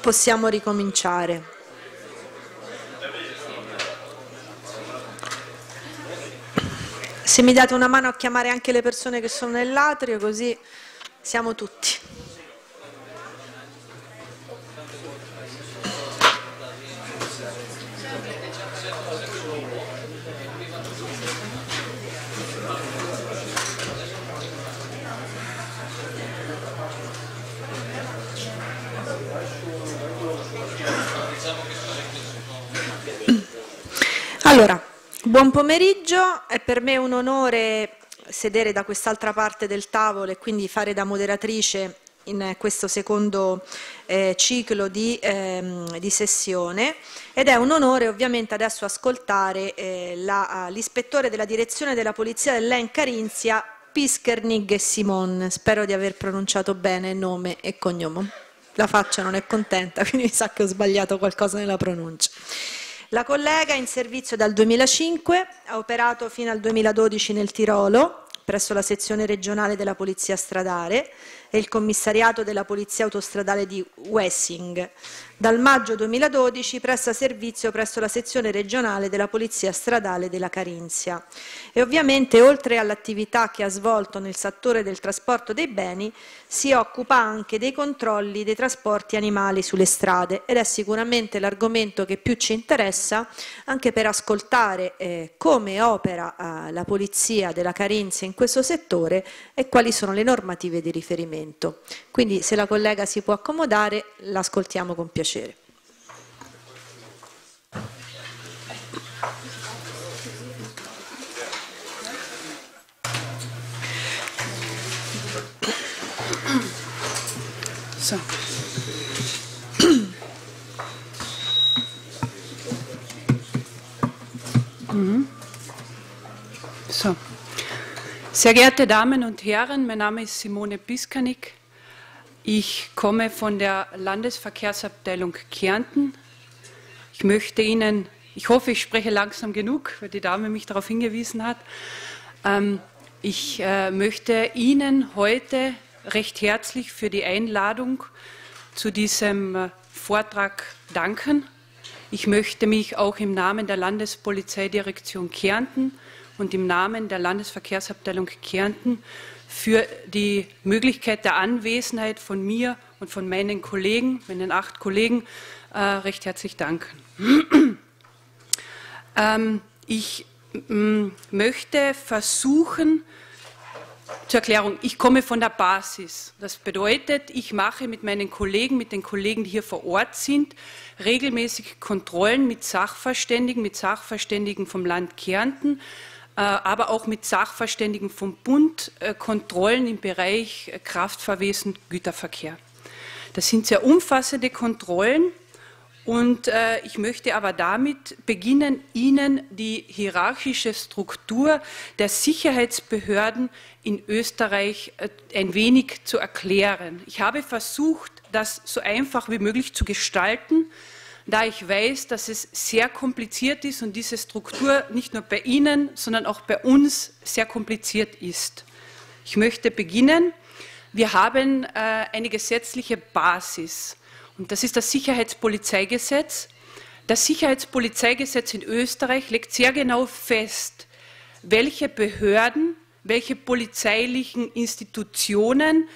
possiamo ricominciare. Se mi date una mano a chiamare anche le persone che sono nell'atrio, così siamo tutti. Buon pomeriggio, è per me un onore sedere da quest'altra parte del tavolo e quindi fare da moderatrice in questo secondo eh, ciclo di, ehm, di, sessione ed è un onore ovviamente adesso ascoltare eh, eh l'ispettore della direzione della polizia dell'EN Carinzia, Piskernig Simon, spero di aver pronunciato bene nome e cognome. La faccia non è contenta, quindi mi sa che ho sbagliato qualcosa nella pronuncia. La collega in servizio dal 2005, ha operato fino al 2012 nel Tirolo, presso la sezione regionale della Polizia Stradale, e il commissariato della Polizia Autostradale di Wessing. Dal maggio 2012 presta servizio presso la sezione regionale della Polizia Stradale della Carinzia. E ovviamente, oltre all'attività che ha svolto nel settore del trasporto dei beni, si occupa anche dei controlli dei trasporti animali sulle strade ed è sicuramente l'argomento che più ci interessa anche per ascoltare eh, come opera eh, la Polizia della Carinzia in questo settore e quali sono le normative di riferimento argomento. Quindi se la collega si può accomodare, l'ascoltiamo con piacere. So. Mm -hmm. So. Sehr geehrte Damen und Herren, mein Name ist Simone Biskanik. Ich komme von der Landesverkehrsabteilung Kärnten. Ich möchte Ihnen, ich hoffe, ich spreche langsam genug, weil die Dame mich darauf hingewiesen hat. Ähm, ich äh, möchte Ihnen heute recht herzlich für die Einladung zu diesem äh, Vortrag danken. Ich möchte mich auch im Namen der Landespolizeidirektion Kärnten und im Namen der Landesverkehrsabteilung Kärnten für die Möglichkeit der Anwesenheit von mir und von meinen Kollegen, meinen acht Kollegen, äh, recht herzlich danken. ähm, ich mm, möchte versuchen, zur Erklärung, ich komme von der Basis. Das bedeutet, ich mache mit meinen Kollegen, mit den Kollegen, die hier vor Ort sind, regelmäßig Kontrollen mit Sachverständigen, mit Sachverständigen vom Land Kärnten, äh, aber auch mit Sachverständigen vom Bund äh, Kontrollen im Bereich äh, Kraftfahrwesen, Güterverkehr. Das sind sehr umfassende Kontrollen. Und ich möchte aber damit beginnen, Ihnen die hierarchische Struktur der Sicherheitsbehörden in Österreich ein wenig zu erklären. Ich habe versucht, das so einfach wie möglich zu gestalten da ich weiß, dass es sehr kompliziert ist und diese Struktur nicht nur bei Ihnen, sondern auch bei uns sehr kompliziert ist. Ich möchte beginnen. Wir haben äh, eine gesetzliche Basis und das ist das Sicherheitspolizeigesetz. Das Sicherheitspolizeigesetz in Österreich legt sehr genau fest, welche Behörden, welche polizeilichen Institutionen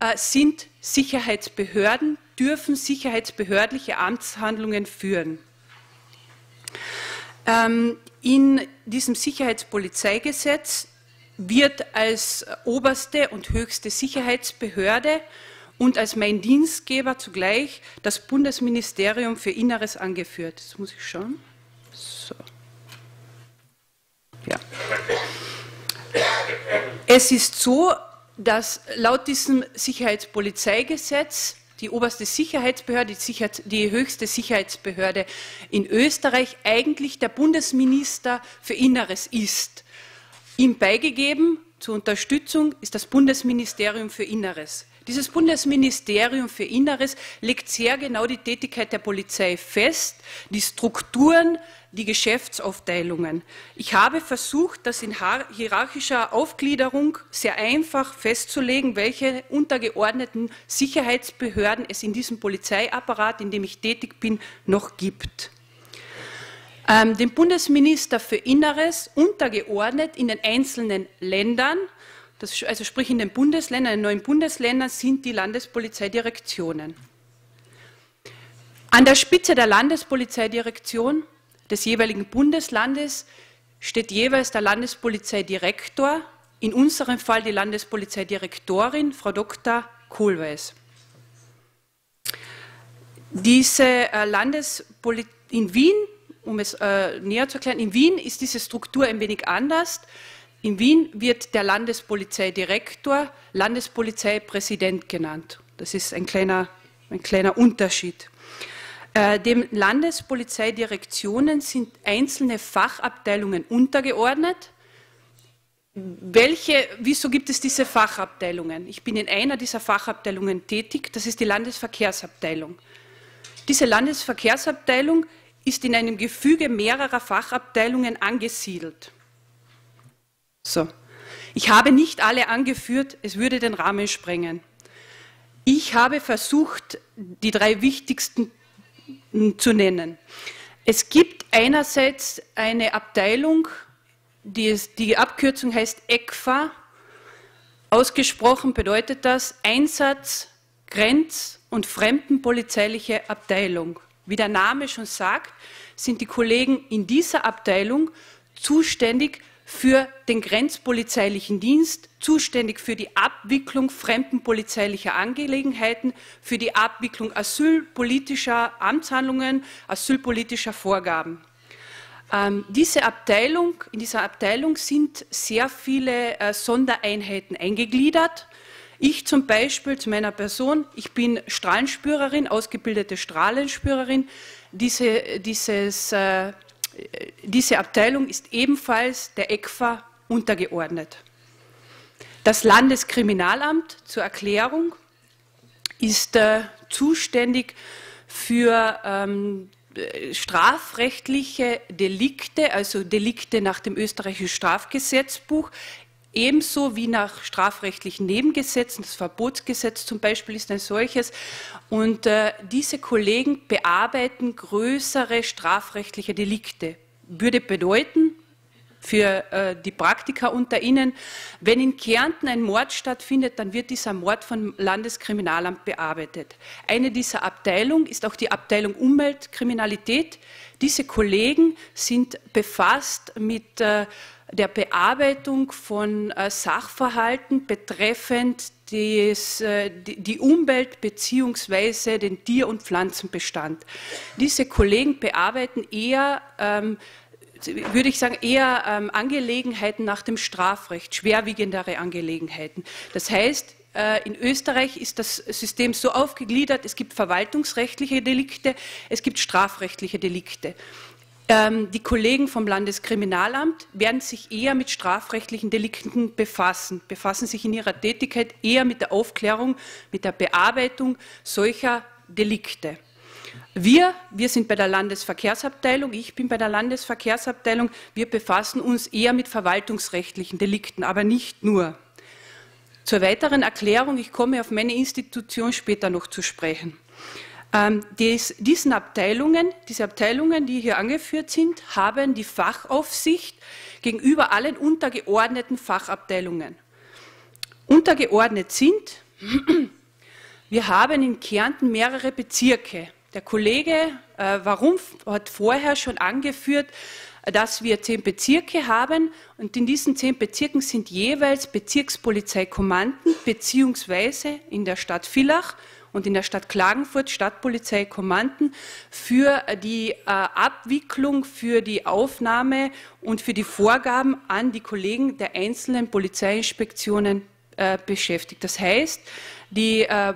äh, sind Sicherheitsbehörden dürfen sicherheitsbehördliche Amtshandlungen führen. Ähm, in diesem Sicherheitspolizeigesetz wird als oberste und höchste Sicherheitsbehörde und als mein Dienstgeber zugleich das Bundesministerium für Inneres angeführt. Das muss ich schauen. So. Ja. Es ist so, dass laut diesem Sicherheitspolizeigesetz die oberste Sicherheitsbehörde, die, Sicherheits die höchste Sicherheitsbehörde in Österreich, eigentlich der Bundesminister für Inneres ist. Ihm beigegeben zur Unterstützung ist das Bundesministerium für Inneres. Dieses Bundesministerium für Inneres legt sehr genau die Tätigkeit der Polizei fest, die Strukturen, die Geschäftsaufteilungen. Ich habe versucht, das in hierarchischer Aufgliederung sehr einfach festzulegen, welche untergeordneten Sicherheitsbehörden es in diesem Polizeiapparat, in dem ich tätig bin, noch gibt. Ähm, dem Bundesminister für Inneres untergeordnet in den einzelnen Ländern das, also sprich in den Bundesländern, in den neuen Bundesländern sind die Landespolizeidirektionen. An der Spitze der Landespolizeidirektion des jeweiligen Bundeslandes steht jeweils der Landespolizeidirektor, in unserem Fall die Landespolizeidirektorin, Frau Dr. Kohlweis. Diese äh, Landespolizei in Wien, um es äh, näher zu erklären, in Wien ist diese Struktur ein wenig anders. In Wien wird der Landespolizeidirektor Landespolizeipräsident genannt. Das ist ein kleiner, ein kleiner Unterschied. Äh, dem Landespolizeidirektionen sind einzelne Fachabteilungen untergeordnet. Welche, wieso gibt es diese Fachabteilungen? Ich bin in einer dieser Fachabteilungen tätig, das ist die Landesverkehrsabteilung. Diese Landesverkehrsabteilung ist in einem Gefüge mehrerer Fachabteilungen angesiedelt. So. Ich habe nicht alle angeführt, es würde den Rahmen sprengen. Ich habe versucht, die drei wichtigsten zu nennen. Es gibt einerseits eine Abteilung, die, ist, die Abkürzung heißt ECFA. Ausgesprochen bedeutet das Einsatz, Grenz- und Fremdenpolizeiliche Abteilung. Wie der Name schon sagt, sind die Kollegen in dieser Abteilung zuständig für den grenzpolizeilichen Dienst, zuständig für die Abwicklung fremdenpolizeilicher Angelegenheiten, für die Abwicklung asylpolitischer Amtshandlungen, asylpolitischer Vorgaben. Ähm, diese Abteilung, in dieser Abteilung sind sehr viele äh, Sondereinheiten eingegliedert. Ich zum Beispiel, zu meiner Person, ich bin Strahlenspürerin, ausgebildete Strahlenspürerin. Diese, dieses äh, diese Abteilung ist ebenfalls der ECFA untergeordnet. Das Landeskriminalamt zur Erklärung ist äh, zuständig für ähm, strafrechtliche Delikte, also Delikte nach dem österreichischen Strafgesetzbuch, Ebenso wie nach strafrechtlichen Nebengesetzen, das Verbotsgesetz zum Beispiel ist ein solches. Und äh, diese Kollegen bearbeiten größere strafrechtliche Delikte. Würde bedeuten, für äh, die Praktiker unter Ihnen, wenn in Kärnten ein Mord stattfindet, dann wird dieser Mord vom Landeskriminalamt bearbeitet. Eine dieser Abteilungen ist auch die Abteilung Umweltkriminalität. Diese Kollegen sind befasst mit äh, der Bearbeitung von äh, Sachverhalten betreffend äh, die Umwelt bzw. den Tier- und Pflanzenbestand. Diese Kollegen bearbeiten eher ähm, würde ich sagen, eher ähm, Angelegenheiten nach dem Strafrecht, schwerwiegendere Angelegenheiten. Das heißt, äh, in Österreich ist das System so aufgegliedert, es gibt verwaltungsrechtliche Delikte, es gibt strafrechtliche Delikte. Ähm, die Kollegen vom Landeskriminalamt werden sich eher mit strafrechtlichen Delikten befassen, befassen sich in ihrer Tätigkeit eher mit der Aufklärung, mit der Bearbeitung solcher Delikte. Wir, wir sind bei der Landesverkehrsabteilung, ich bin bei der Landesverkehrsabteilung, wir befassen uns eher mit verwaltungsrechtlichen Delikten, aber nicht nur. Zur weiteren Erklärung, ich komme auf meine Institution später noch zu sprechen. Ähm, dies, diesen Abteilungen, diese Abteilungen, die hier angeführt sind, haben die Fachaufsicht gegenüber allen untergeordneten Fachabteilungen. Untergeordnet sind, wir haben in Kärnten mehrere Bezirke. Der Kollege äh, Warum hat vorher schon angeführt, dass wir zehn Bezirke haben und in diesen zehn Bezirken sind jeweils Bezirkspolizeikommanden beziehungsweise in der Stadt Villach und in der Stadt Klagenfurt Stadtpolizei Kommanden für die äh, Abwicklung, für die Aufnahme und für die Vorgaben an die Kollegen der einzelnen Polizeiinspektionen äh, beschäftigt. Das heißt, die äh,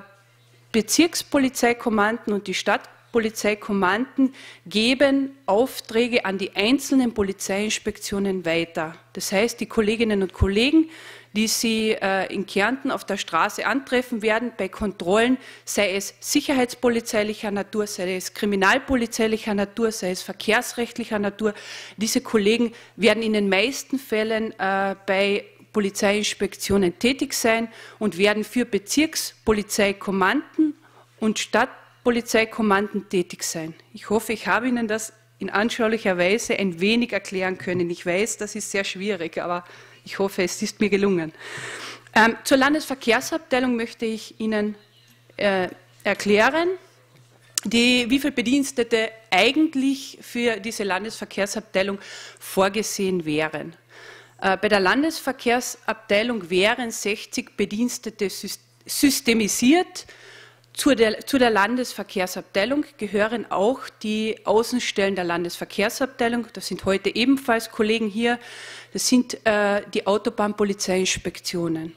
Bezirkspolizeikommanden und die Stadtpolizeikommanden geben Aufträge an die einzelnen Polizeiinspektionen weiter. Das heißt, die Kolleginnen und Kollegen die Sie äh, in Kärnten auf der Straße antreffen werden, bei Kontrollen, sei es sicherheitspolizeilicher Natur, sei es kriminalpolizeilicher Natur, sei es verkehrsrechtlicher Natur. Diese Kollegen werden in den meisten Fällen äh, bei Polizeiinspektionen tätig sein und werden für Bezirkspolizeikommanden und Stadtpolizeikommanden tätig sein. Ich hoffe, ich habe Ihnen das in anschaulicher Weise ein wenig erklären können. Ich weiß, das ist sehr schwierig, aber ich hoffe, es ist mir gelungen. Ähm, zur Landesverkehrsabteilung möchte ich Ihnen äh, erklären, die, wie viele Bedienstete eigentlich für diese Landesverkehrsabteilung vorgesehen wären. Äh, bei der Landesverkehrsabteilung wären 60 Bedienstete systemisiert. Zu der, zu der, Landesverkehrsabteilung gehören auch die Außenstellen der Landesverkehrsabteilung. Das sind heute ebenfalls Kollegen hier, das sind äh, die Autobahnpolizeiinspektionen.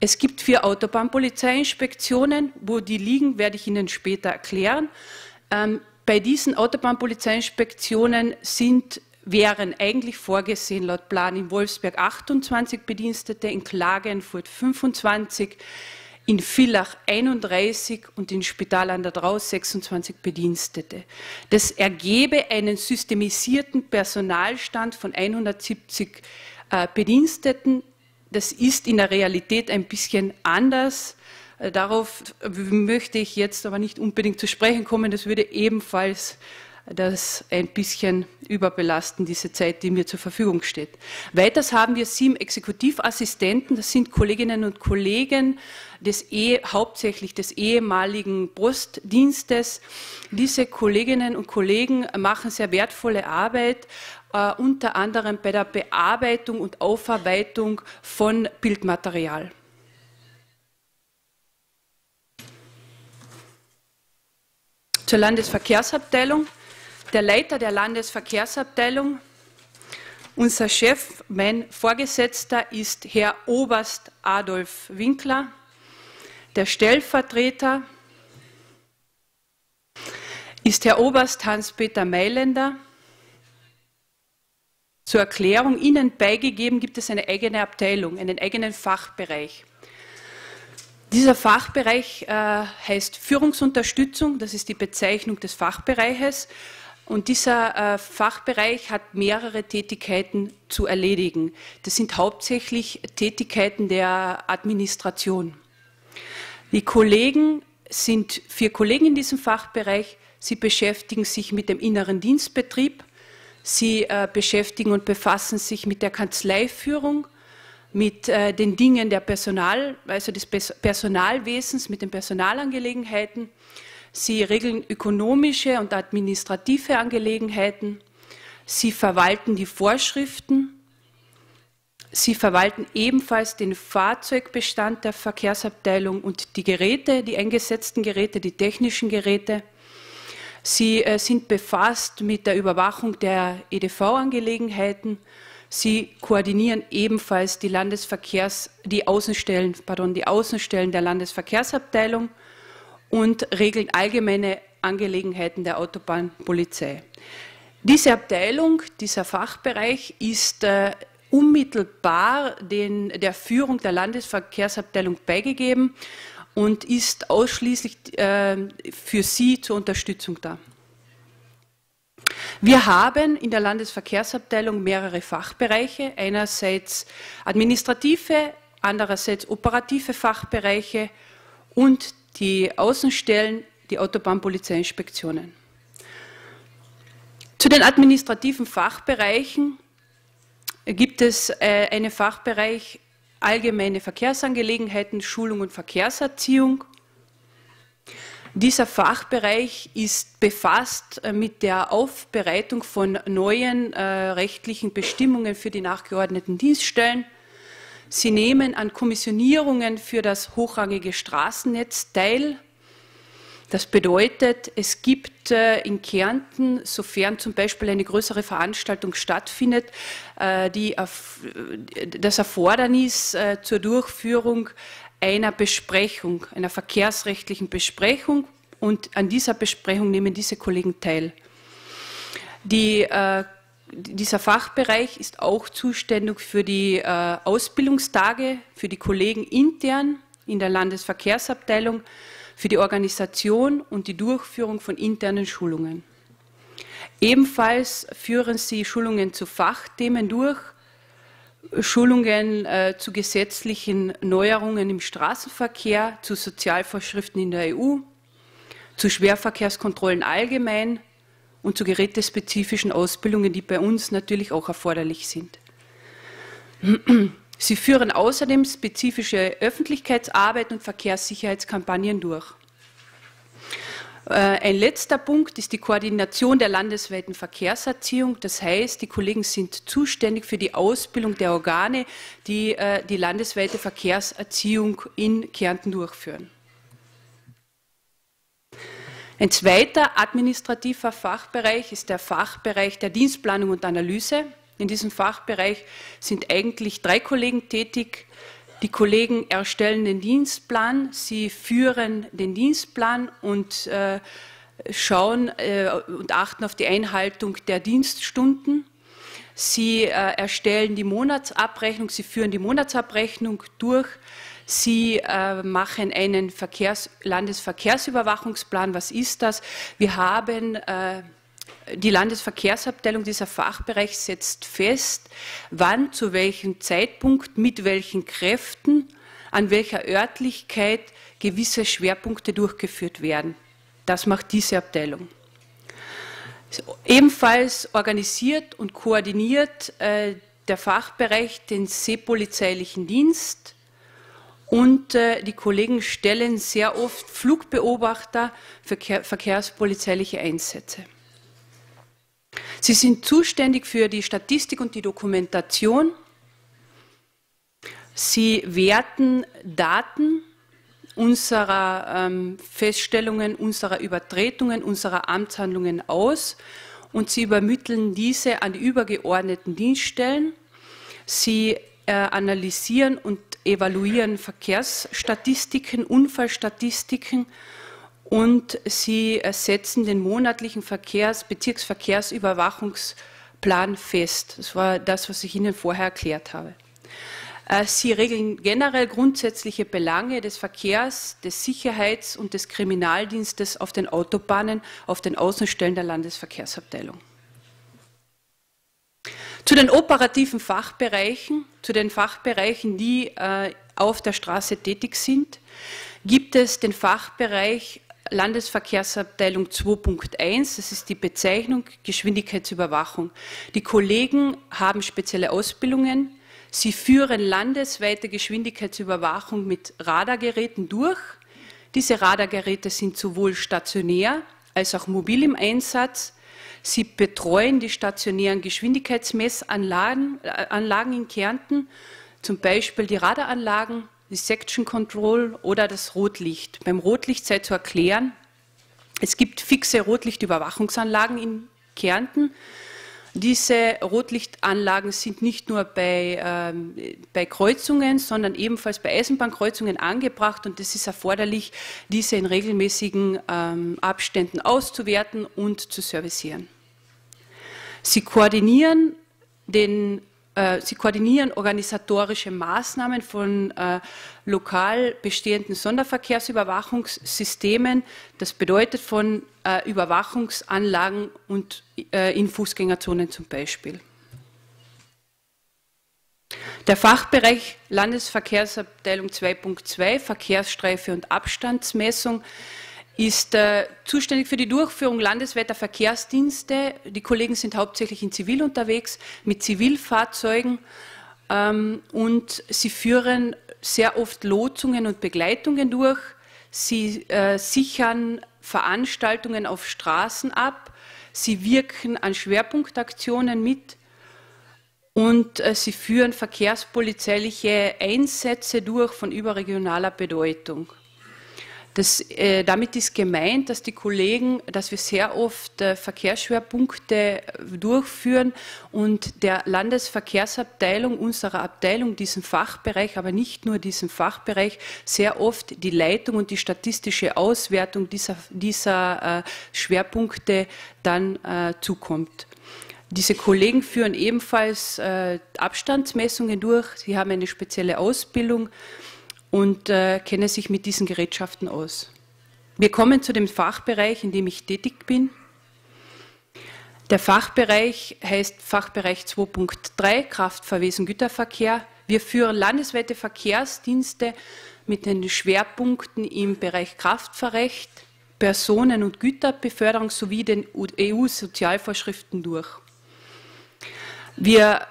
Es gibt vier Autobahnpolizeiinspektionen. Wo die liegen, werde ich Ihnen später erklären. Ähm, bei diesen Autobahnpolizeiinspektionen sind wären eigentlich vorgesehen laut Plan in Wolfsberg 28 Bedienstete, in Klagenfurt 25, in Villach 31 und in Spital an der Draus 26 Bedienstete. Das ergebe einen systemisierten Personalstand von 170 äh, Bediensteten. Das ist in der Realität ein bisschen anders. Äh, darauf möchte ich jetzt aber nicht unbedingt zu sprechen kommen. Das würde ebenfalls das ein bisschen überbelasten, diese Zeit, die mir zur Verfügung steht. Weiters haben wir sieben Exekutivassistenten, das sind Kolleginnen und Kollegen des e hauptsächlich des ehemaligen Postdienstes. Diese Kolleginnen und Kollegen machen sehr wertvolle Arbeit, äh, unter anderem bei der Bearbeitung und Aufarbeitung von Bildmaterial. Zur Landesverkehrsabteilung. Der Leiter der Landesverkehrsabteilung unser Chef, mein Vorgesetzter ist Herr Oberst Adolf Winkler. Der Stellvertreter ist Herr Oberst Hans-Peter Mailänder. Zur Erklärung Ihnen beigegeben gibt es eine eigene Abteilung, einen eigenen Fachbereich. Dieser Fachbereich äh, heißt Führungsunterstützung, das ist die Bezeichnung des Fachbereiches. Und dieser äh, Fachbereich hat mehrere Tätigkeiten zu erledigen. Das sind hauptsächlich Tätigkeiten der Administration. Die Kollegen sind vier Kollegen in diesem Fachbereich. Sie beschäftigen sich mit dem inneren Dienstbetrieb. Sie äh, beschäftigen und befassen sich mit der Kanzleiführung, mit äh, den Dingen der Personal, also des Personalwesens, mit den Personalangelegenheiten. Sie regeln ökonomische und administrative Angelegenheiten. Sie verwalten die Vorschriften. Sie verwalten ebenfalls den Fahrzeugbestand der Verkehrsabteilung und die Geräte, die eingesetzten Geräte, die technischen Geräte. Sie äh, sind befasst mit der Überwachung der EDV-Angelegenheiten. Sie koordinieren ebenfalls die Landesverkehrs, die Außenstellen, pardon, die Außenstellen der Landesverkehrsabteilung und regeln allgemeine Angelegenheiten der Autobahnpolizei. Diese Abteilung, dieser Fachbereich ist äh, unmittelbar den, der Führung der Landesverkehrsabteilung beigegeben und ist ausschließlich äh, für sie zur Unterstützung da. Wir haben in der Landesverkehrsabteilung mehrere Fachbereiche, einerseits administrative, andererseits operative Fachbereiche und die Außenstellen, die Autobahnpolizeiinspektionen. Zu den administrativen Fachbereichen gibt es äh, einen Fachbereich allgemeine Verkehrsangelegenheiten, Schulung und Verkehrserziehung. Dieser Fachbereich ist befasst äh, mit der Aufbereitung von neuen äh, rechtlichen Bestimmungen für die nachgeordneten Dienststellen. Sie nehmen an Kommissionierungen für das hochrangige Straßennetz teil. Das bedeutet, es gibt äh, in Kärnten, sofern zum Beispiel eine größere Veranstaltung stattfindet, äh, die, äh, das Erfordernis zur Durchführung einer Besprechung, einer verkehrsrechtlichen Besprechung. Und an dieser Besprechung nehmen diese Kollegen teil. Die, dieser Fachbereich ist auch zuständig für die Ausbildungstage für die Kollegen intern in der Landesverkehrsabteilung für die Organisation und die Durchführung von internen Schulungen. Ebenfalls führen sie Schulungen zu Fachthemen durch, Schulungen äh, zu gesetzlichen Neuerungen im Straßenverkehr, zu Sozialvorschriften in der EU, zu Schwerverkehrskontrollen allgemein und zu gerätespezifischen Ausbildungen, die bei uns natürlich auch erforderlich sind. Sie führen außerdem spezifische Öffentlichkeitsarbeit und Verkehrssicherheitskampagnen durch. Äh, ein letzter Punkt ist die Koordination der landesweiten Verkehrserziehung. Das heißt, die Kollegen sind zuständig für die Ausbildung der Organe, die äh, die landesweite Verkehrserziehung in Kärnten durchführen. Ein zweiter administrativer Fachbereich ist der Fachbereich der Dienstplanung und Analyse. In diesem Fachbereich sind eigentlich drei Kollegen tätig. Die Kollegen erstellen den Dienstplan, sie führen den Dienstplan und äh, schauen äh, und achten auf die Einhaltung der Dienststunden. Sie äh, erstellen die Monatsabrechnung, sie führen die Monatsabrechnung durch. Sie äh, machen einen Verkehrs-, Landesverkehrsüberwachungsplan. Was ist das? Wir haben äh, die Landesverkehrsabteilung, dieser Fachbereich setzt fest, wann, zu welchem Zeitpunkt, mit welchen Kräften, an welcher Örtlichkeit gewisse Schwerpunkte durchgeführt werden. Das macht diese Abteilung. Ebenfalls organisiert und koordiniert äh, der Fachbereich den seepolizeilichen Dienst und äh, die Kollegen stellen sehr oft Flugbeobachter für verkehrspolizeiliche Einsätze. Sie sind zuständig für die Statistik und die Dokumentation. Sie werten Daten unserer ähm, Feststellungen, unserer Übertretungen, unserer Amtshandlungen aus und sie übermitteln diese an die übergeordneten Dienststellen. Sie äh, analysieren und evaluieren Verkehrsstatistiken, Unfallstatistiken und sie setzen den monatlichen Verkehrs-, Bezirksverkehrsüberwachungsplan fest. Das war das, was ich Ihnen vorher erklärt habe. Äh, sie regeln generell grundsätzliche Belange des Verkehrs, des Sicherheits- und des Kriminaldienstes auf den Autobahnen, auf den Außenstellen der Landesverkehrsabteilung. Zu den operativen Fachbereichen, zu den Fachbereichen, die äh, auf der Straße tätig sind, gibt es den Fachbereich Landesverkehrsabteilung 2.1, das ist die Bezeichnung Geschwindigkeitsüberwachung. Die Kollegen haben spezielle Ausbildungen. Sie führen landesweite Geschwindigkeitsüberwachung mit Radargeräten durch. Diese Radargeräte sind sowohl stationär als auch mobil im Einsatz. Sie betreuen die stationären Geschwindigkeitsmessanlagen äh, Anlagen in Kärnten, zum Beispiel die Radaranlagen die Section Control oder das Rotlicht. Beim Rotlicht sei zu erklären, es gibt fixe Rotlichtüberwachungsanlagen in Kärnten. Diese Rotlichtanlagen sind nicht nur bei, ähm, bei Kreuzungen, sondern ebenfalls bei Eisenbahnkreuzungen angebracht und es ist erforderlich, diese in regelmäßigen ähm, Abständen auszuwerten und zu servicieren. Sie koordinieren den äh, sie koordinieren organisatorische Maßnahmen von äh, lokal bestehenden Sonderverkehrsüberwachungssystemen. Das bedeutet von äh, Überwachungsanlagen und äh, in Fußgängerzonen zum Beispiel. Der Fachbereich Landesverkehrsabteilung 2.2 Verkehrsstreife und Abstandsmessung ist äh, zuständig für die Durchführung landesweiter Verkehrsdienste. Die Kollegen sind hauptsächlich in Zivil unterwegs, mit Zivilfahrzeugen ähm, und sie führen sehr oft Lotsungen und Begleitungen durch. Sie äh, sichern Veranstaltungen auf Straßen ab. Sie wirken an Schwerpunktaktionen mit und äh, sie führen verkehrspolizeiliche Einsätze durch von überregionaler Bedeutung. Das, äh, damit ist gemeint, dass die Kollegen, dass wir sehr oft äh, Verkehrsschwerpunkte äh, durchführen und der Landesverkehrsabteilung, unserer Abteilung, diesen Fachbereich, aber nicht nur diesen Fachbereich, sehr oft die Leitung und die statistische Auswertung dieser, dieser äh, Schwerpunkte dann äh, zukommt. Diese Kollegen führen ebenfalls äh, Abstandsmessungen durch. Sie haben eine spezielle Ausbildung und äh, kenne sich mit diesen Gerätschaften aus. Wir kommen zu dem Fachbereich, in dem ich tätig bin. Der Fachbereich heißt Fachbereich 2.3 Kraftverwesen Güterverkehr. Wir führen landesweite Verkehrsdienste mit den Schwerpunkten im Bereich Kraftverrecht, Personen- und Güterbeförderung sowie den EU-Sozialvorschriften durch. Wir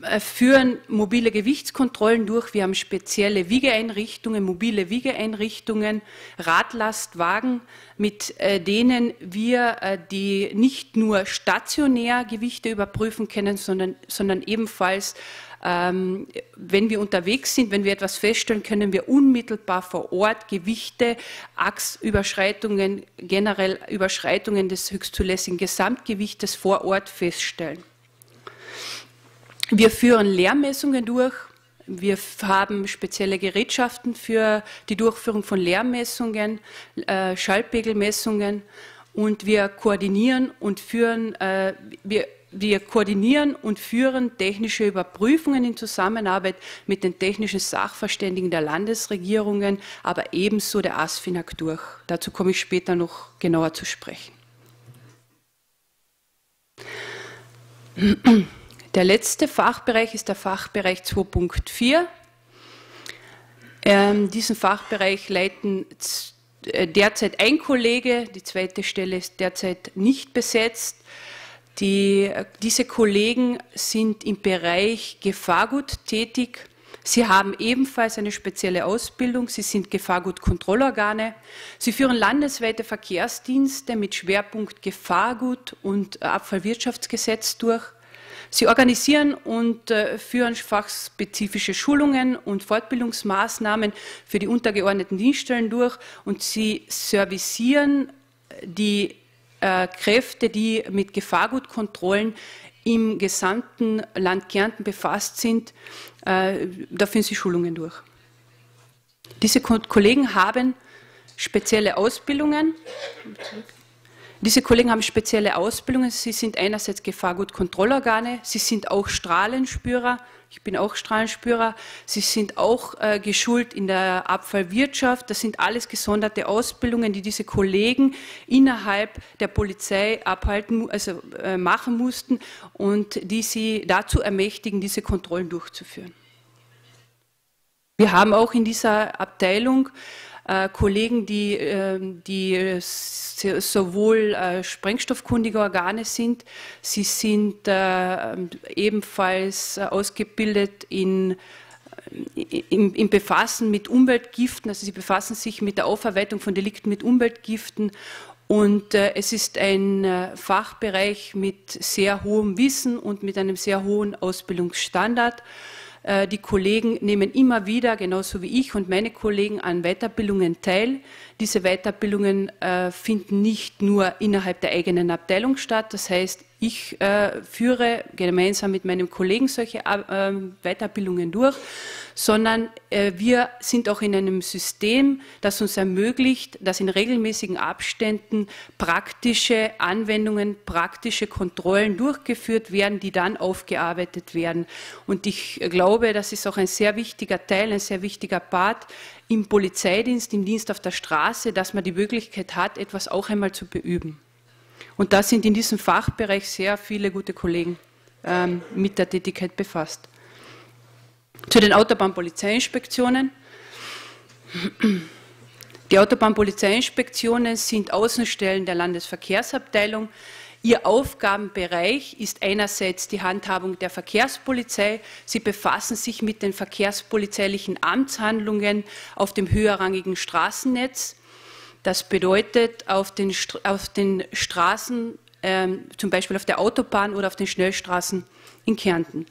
äh, führen mobile Gewichtskontrollen durch. Wir haben spezielle Wiegeeinrichtungen, mobile Wiegeeinrichtungen, Radlastwagen, mit äh, denen wir äh, die nicht nur stationär Gewichte überprüfen können, sondern, sondern ebenfalls ähm, wenn wir unterwegs sind, wenn wir etwas feststellen, können wir unmittelbar vor Ort Gewichte, Achsüberschreitungen, generell Überschreitungen des höchstzulässigen Gesamtgewichtes vor Ort feststellen. Wir führen Lärmmessungen durch. Wir haben spezielle Gerätschaften für die Durchführung von Lärmmessungen, äh, Schallpegelmessungen und wir koordinieren und führen, äh, wir, wir koordinieren und führen technische Überprüfungen in Zusammenarbeit mit den technischen Sachverständigen der Landesregierungen, aber ebenso der ASFINAG durch. Dazu komme ich später noch genauer zu sprechen. Der letzte Fachbereich ist der Fachbereich 2.4. Ähm, diesen Fachbereich leiten äh, derzeit ein Kollege, die zweite Stelle ist derzeit nicht besetzt. Die, äh, diese Kollegen sind im Bereich Gefahrgut tätig. Sie haben ebenfalls eine spezielle Ausbildung. Sie sind Gefahrgutkontrollorgane. Sie führen landesweite Verkehrsdienste mit Schwerpunkt Gefahrgut und Abfallwirtschaftsgesetz durch. Sie organisieren und äh, führen fachspezifische Schulungen und Fortbildungsmaßnahmen für die untergeordneten Dienststellen durch und sie servicieren äh, die äh, Kräfte, die mit Gefahrgutkontrollen im gesamten Land Kärnten befasst sind, da führen sie Schulungen durch. Diese Kollegen haben spezielle Ausbildungen diese Kollegen haben spezielle Ausbildungen. Sie sind einerseits Gefahrgutkontrollorgane, sie sind auch Strahlenspürer. Ich bin auch Strahlenspürer. Sie sind auch äh, geschult in der Abfallwirtschaft. Das sind alles gesonderte Ausbildungen, die diese Kollegen innerhalb der Polizei abhalten, also äh, machen mussten und die sie dazu ermächtigen, diese Kontrollen durchzuführen. Wir haben auch in dieser Abteilung äh, Kollegen, die, äh, die sowohl äh, sprengstoffkundige Organe sind, sie sind äh, ebenfalls ausgebildet in äh, im, im, Befassen mit Umweltgiften, also sie befassen sich mit der Aufarbeitung von Delikten mit Umweltgiften und äh, es ist ein äh, Fachbereich mit sehr hohem Wissen und mit einem sehr hohen Ausbildungsstandard. Äh, die Kollegen nehmen immer wieder, genauso wie ich und meine Kollegen, an Weiterbildungen teil. Diese Weiterbildungen äh, finden nicht nur innerhalb der eigenen Abteilung statt. Das heißt, ich äh, führe gemeinsam mit meinem Kollegen solche äh, ähm, Weiterbildungen durch, sondern äh, wir sind auch in einem System, das uns ermöglicht, dass in regelmäßigen Abständen praktische Anwendungen, praktische Kontrollen durchgeführt werden, die dann aufgearbeitet werden. Und ich glaube, das ist auch ein sehr wichtiger Teil, ein sehr wichtiger Part im Polizeidienst, im Dienst auf der Straße, dass man die Möglichkeit hat, etwas auch einmal zu beüben. Und da sind in diesem Fachbereich sehr viele gute Kollegen ähm, mit der Tätigkeit befasst. Zu den Autobahnpolizeiinspektionen. Die Autobahnpolizeiinspektionen sind Außenstellen der Landesverkehrsabteilung. Ihr Aufgabenbereich ist einerseits die Handhabung der Verkehrspolizei. Sie befassen sich mit den verkehrspolizeilichen Amtshandlungen auf dem höherrangigen Straßennetz. Das bedeutet, auf den, auf den Straßen, ähm, zum Beispiel auf der Autobahn oder auf den Schnellstraßen in Kärnten.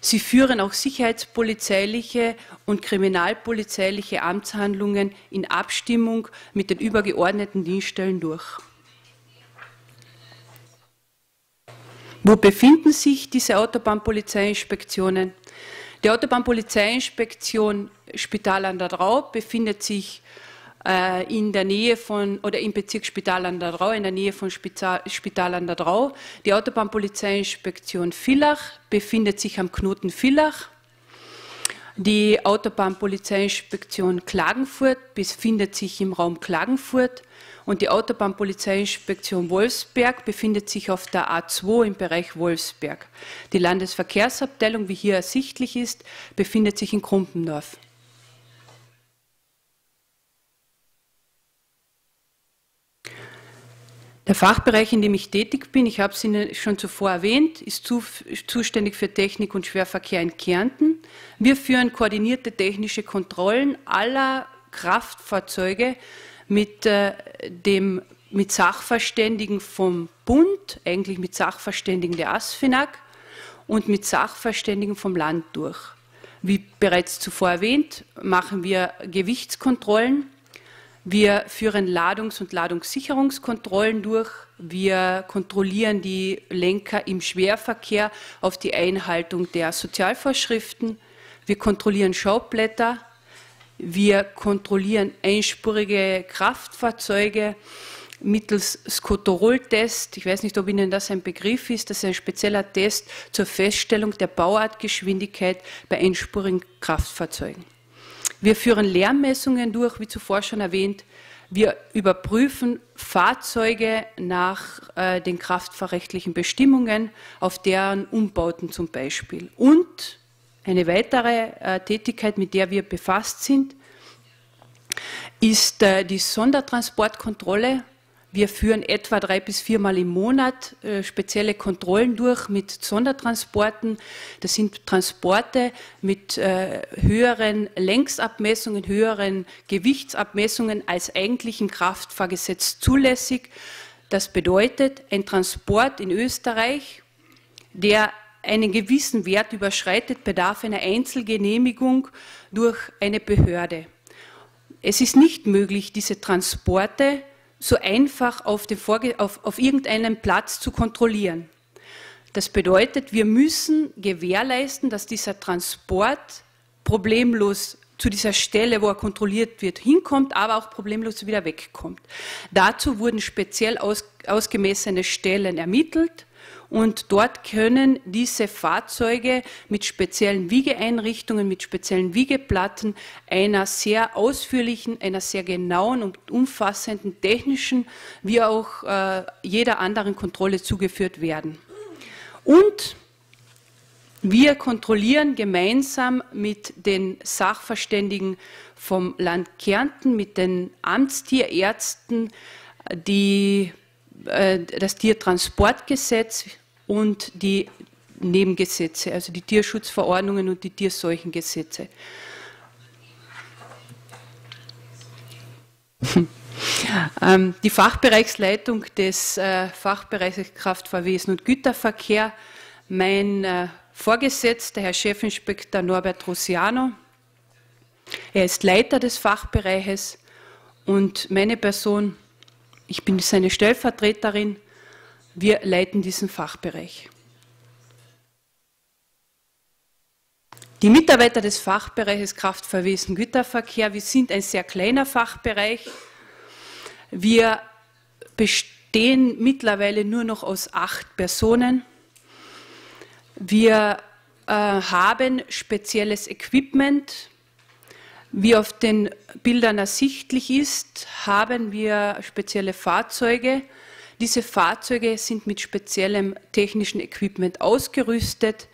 Sie führen auch sicherheitspolizeiliche und kriminalpolizeiliche Amtshandlungen in Abstimmung mit den übergeordneten Dienststellen durch. Wo befinden sich diese Autobahnpolizeiinspektionen? Die Autobahnpolizeiinspektion Spital an der Drau befindet sich äh, in der Nähe von oder im Bezirk Spital an der Drau, in der Nähe von Spital, Spital an der Drau. Die Autobahnpolizeiinspektion Villach befindet sich am Knoten Villach. Die Autobahnpolizeiinspektion Klagenfurt befindet sich im Raum Klagenfurt und die Autobahnpolizeiinspektion Wolfsberg befindet sich auf der A2 im Bereich Wolfsberg. Die Landesverkehrsabteilung, wie hier ersichtlich ist, befindet sich in Krumpendorf. Der Fachbereich, in dem ich tätig bin, ich habe es Ihnen schon zuvor erwähnt, ist zu, zuständig für Technik und Schwerverkehr in Kärnten. Wir führen koordinierte technische Kontrollen aller Kraftfahrzeuge mit, äh, dem, mit Sachverständigen vom Bund, eigentlich mit Sachverständigen der ASFINAG und mit Sachverständigen vom Land durch. Wie bereits zuvor erwähnt, machen wir Gewichtskontrollen wir führen Ladungs- und Ladungssicherungskontrollen durch. Wir kontrollieren die Lenker im Schwerverkehr auf die Einhaltung der Sozialvorschriften. Wir kontrollieren Schaublätter. Wir kontrollieren einspurige Kraftfahrzeuge mittels Skotorol-Test. Ich weiß nicht, ob Ihnen das ein Begriff ist. Das ist ein spezieller Test zur Feststellung der Bauartgeschwindigkeit bei einspurigen Kraftfahrzeugen. Wir führen Lärmmessungen durch, wie zuvor schon erwähnt. Wir überprüfen Fahrzeuge nach äh, den kraftfahrrechtlichen Bestimmungen, auf deren Umbauten zum Beispiel. Und eine weitere äh, Tätigkeit, mit der wir befasst sind, ist äh, die Sondertransportkontrolle wir führen etwa drei bis viermal im Monat äh, spezielle Kontrollen durch mit Sondertransporten. Das sind Transporte mit äh, höheren Längsabmessungen, höheren Gewichtsabmessungen als eigentlich im Kraftfahrgesetz zulässig. Das bedeutet, ein Transport in Österreich, der einen gewissen Wert überschreitet, bedarf einer Einzelgenehmigung durch eine Behörde. Es ist nicht möglich, diese Transporte so einfach auf, auf, auf irgendeinem Platz zu kontrollieren. Das bedeutet, wir müssen gewährleisten, dass dieser Transport problemlos zu dieser Stelle, wo er kontrolliert wird, hinkommt, aber auch problemlos wieder wegkommt. Dazu wurden speziell aus, ausgemessene Stellen ermittelt und dort können diese Fahrzeuge mit speziellen Wiegeeinrichtungen, mit speziellen Wiegeplatten einer sehr ausführlichen, einer sehr genauen und umfassenden technischen wie auch äh, jeder anderen Kontrolle zugeführt werden. Und wir kontrollieren gemeinsam mit den Sachverständigen vom Land Kärnten, mit den Amtstierärzten die, äh, das Tiertransportgesetz, und die Nebengesetze, also die Tierschutzverordnungen und die Tierseuchengesetze. Ähm, die Fachbereichsleitung des äh, Fachbereichs Kraftfahrwesen und Güterverkehr, mein äh, Vorgesetzter, Herr Chefinspektor Norbert Rossiano, er ist Leiter des Fachbereiches und meine Person, ich bin seine Stellvertreterin, wir leiten diesen Fachbereich. Die Mitarbeiter des Fachbereiches Kraftverwesen Güterverkehr, wir sind ein sehr kleiner Fachbereich. Wir bestehen mittlerweile nur noch aus acht Personen. Wir äh, haben spezielles Equipment. Wie auf den Bildern ersichtlich ist, haben wir spezielle Fahrzeuge, diese Fahrzeuge sind mit speziellem technischen Equipment ausgerüstet.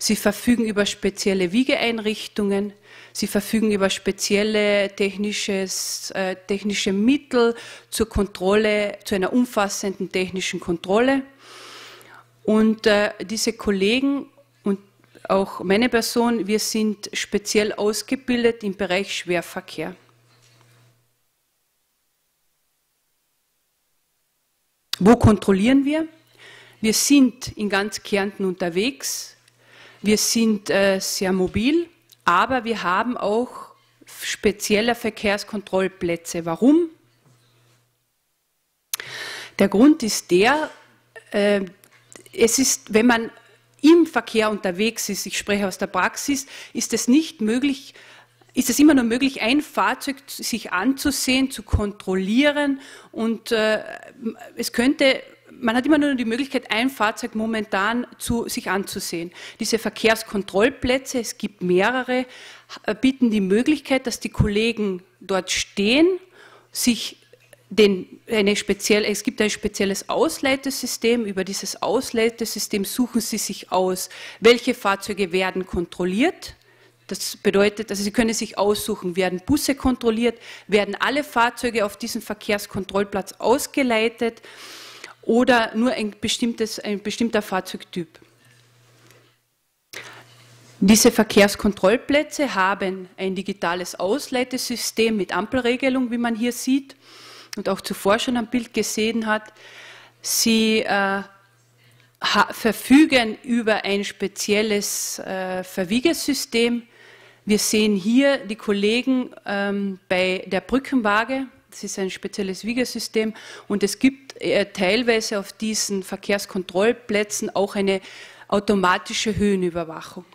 Sie verfügen über spezielle Wiegeeinrichtungen. Sie verfügen über spezielle technisches, äh, technische Mittel zur Kontrolle, zu einer umfassenden technischen Kontrolle. Und äh, diese Kollegen und auch meine Person, wir sind speziell ausgebildet im Bereich Schwerverkehr. Wo kontrollieren wir? Wir sind in ganz Kärnten unterwegs. Wir sind äh, sehr mobil, aber wir haben auch spezielle Verkehrskontrollplätze. Warum? Der Grund ist der, äh, es ist, wenn man im Verkehr unterwegs ist, ich spreche aus der Praxis, ist es nicht möglich, ist es immer noch möglich, ein Fahrzeug sich anzusehen, zu kontrollieren und äh, es könnte man hat immer nur die Möglichkeit, ein Fahrzeug momentan zu sich anzusehen. Diese Verkehrskontrollplätze, es gibt mehrere, äh, bieten die Möglichkeit, dass die Kollegen dort stehen, sich den, eine speziell, es gibt ein spezielles Ausleitesystem. Über dieses Ausleitesystem suchen Sie sich aus, welche Fahrzeuge werden kontrolliert das bedeutet, also Sie können sich aussuchen, werden Busse kontrolliert, werden alle Fahrzeuge auf diesen Verkehrskontrollplatz ausgeleitet oder nur ein, bestimmtes, ein bestimmter Fahrzeugtyp. Diese Verkehrskontrollplätze haben ein digitales Ausleitesystem mit Ampelregelung, wie man hier sieht und auch zuvor schon am Bild gesehen hat. Sie äh, verfügen über ein spezielles äh, Verwiegesystem, wir sehen hier die Kollegen ähm, bei der Brückenwaage. Das ist ein spezielles Wiegesystem und es gibt äh, teilweise auf diesen Verkehrskontrollplätzen auch eine automatische Höhenüberwachung.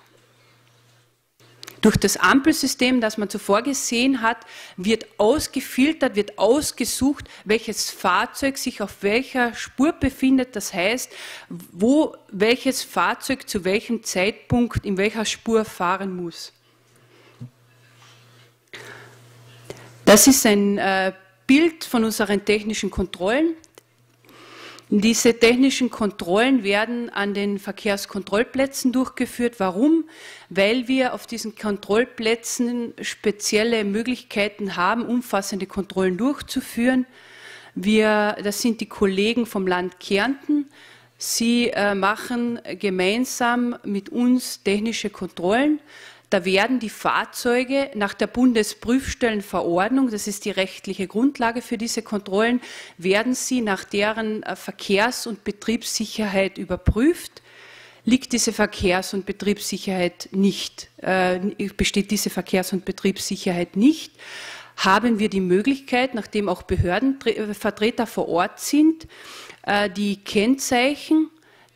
Durch das Ampelsystem, das man zuvor gesehen hat, wird ausgefiltert, wird ausgesucht, welches Fahrzeug sich auf welcher Spur befindet. Das heißt, wo welches Fahrzeug zu welchem Zeitpunkt in welcher Spur fahren muss. Das ist ein äh, Bild von unseren technischen Kontrollen. Diese technischen Kontrollen werden an den Verkehrskontrollplätzen durchgeführt. Warum? Weil wir auf diesen Kontrollplätzen spezielle Möglichkeiten haben, umfassende Kontrollen durchzuführen. Wir, das sind die Kollegen vom Land Kärnten. Sie äh, machen gemeinsam mit uns technische Kontrollen. Da werden die Fahrzeuge nach der Bundesprüfstellenverordnung, das ist die rechtliche Grundlage für diese Kontrollen, werden sie nach deren äh, Verkehrs- und Betriebssicherheit überprüft liegt diese Verkehrs- und Betriebssicherheit nicht, äh, besteht diese Verkehrs- und Betriebssicherheit nicht, haben wir die Möglichkeit, nachdem auch Behördenvertreter äh, vor Ort sind, äh, die Kennzeichen,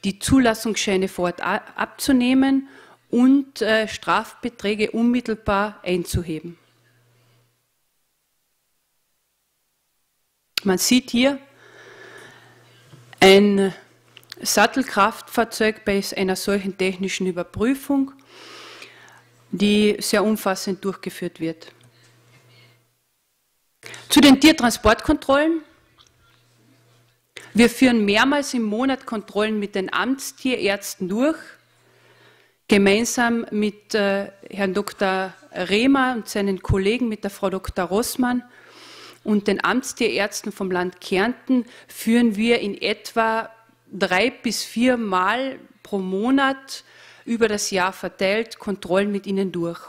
die Zulassungsscheine vor Ort abzunehmen und äh, Strafbeträge unmittelbar einzuheben. Man sieht hier ein Sattelkraftfahrzeug bei einer solchen technischen Überprüfung, die sehr umfassend durchgeführt wird. Zu den Tiertransportkontrollen. Wir führen mehrmals im Monat Kontrollen mit den Amtstierärzten durch gemeinsam mit äh, Herrn Dr. Rehmer und seinen Kollegen, mit der Frau Dr. Rossmann und den Amtstierärzten vom Land Kärnten führen wir in etwa drei bis vier Mal pro Monat über das Jahr verteilt Kontrollen mit ihnen durch.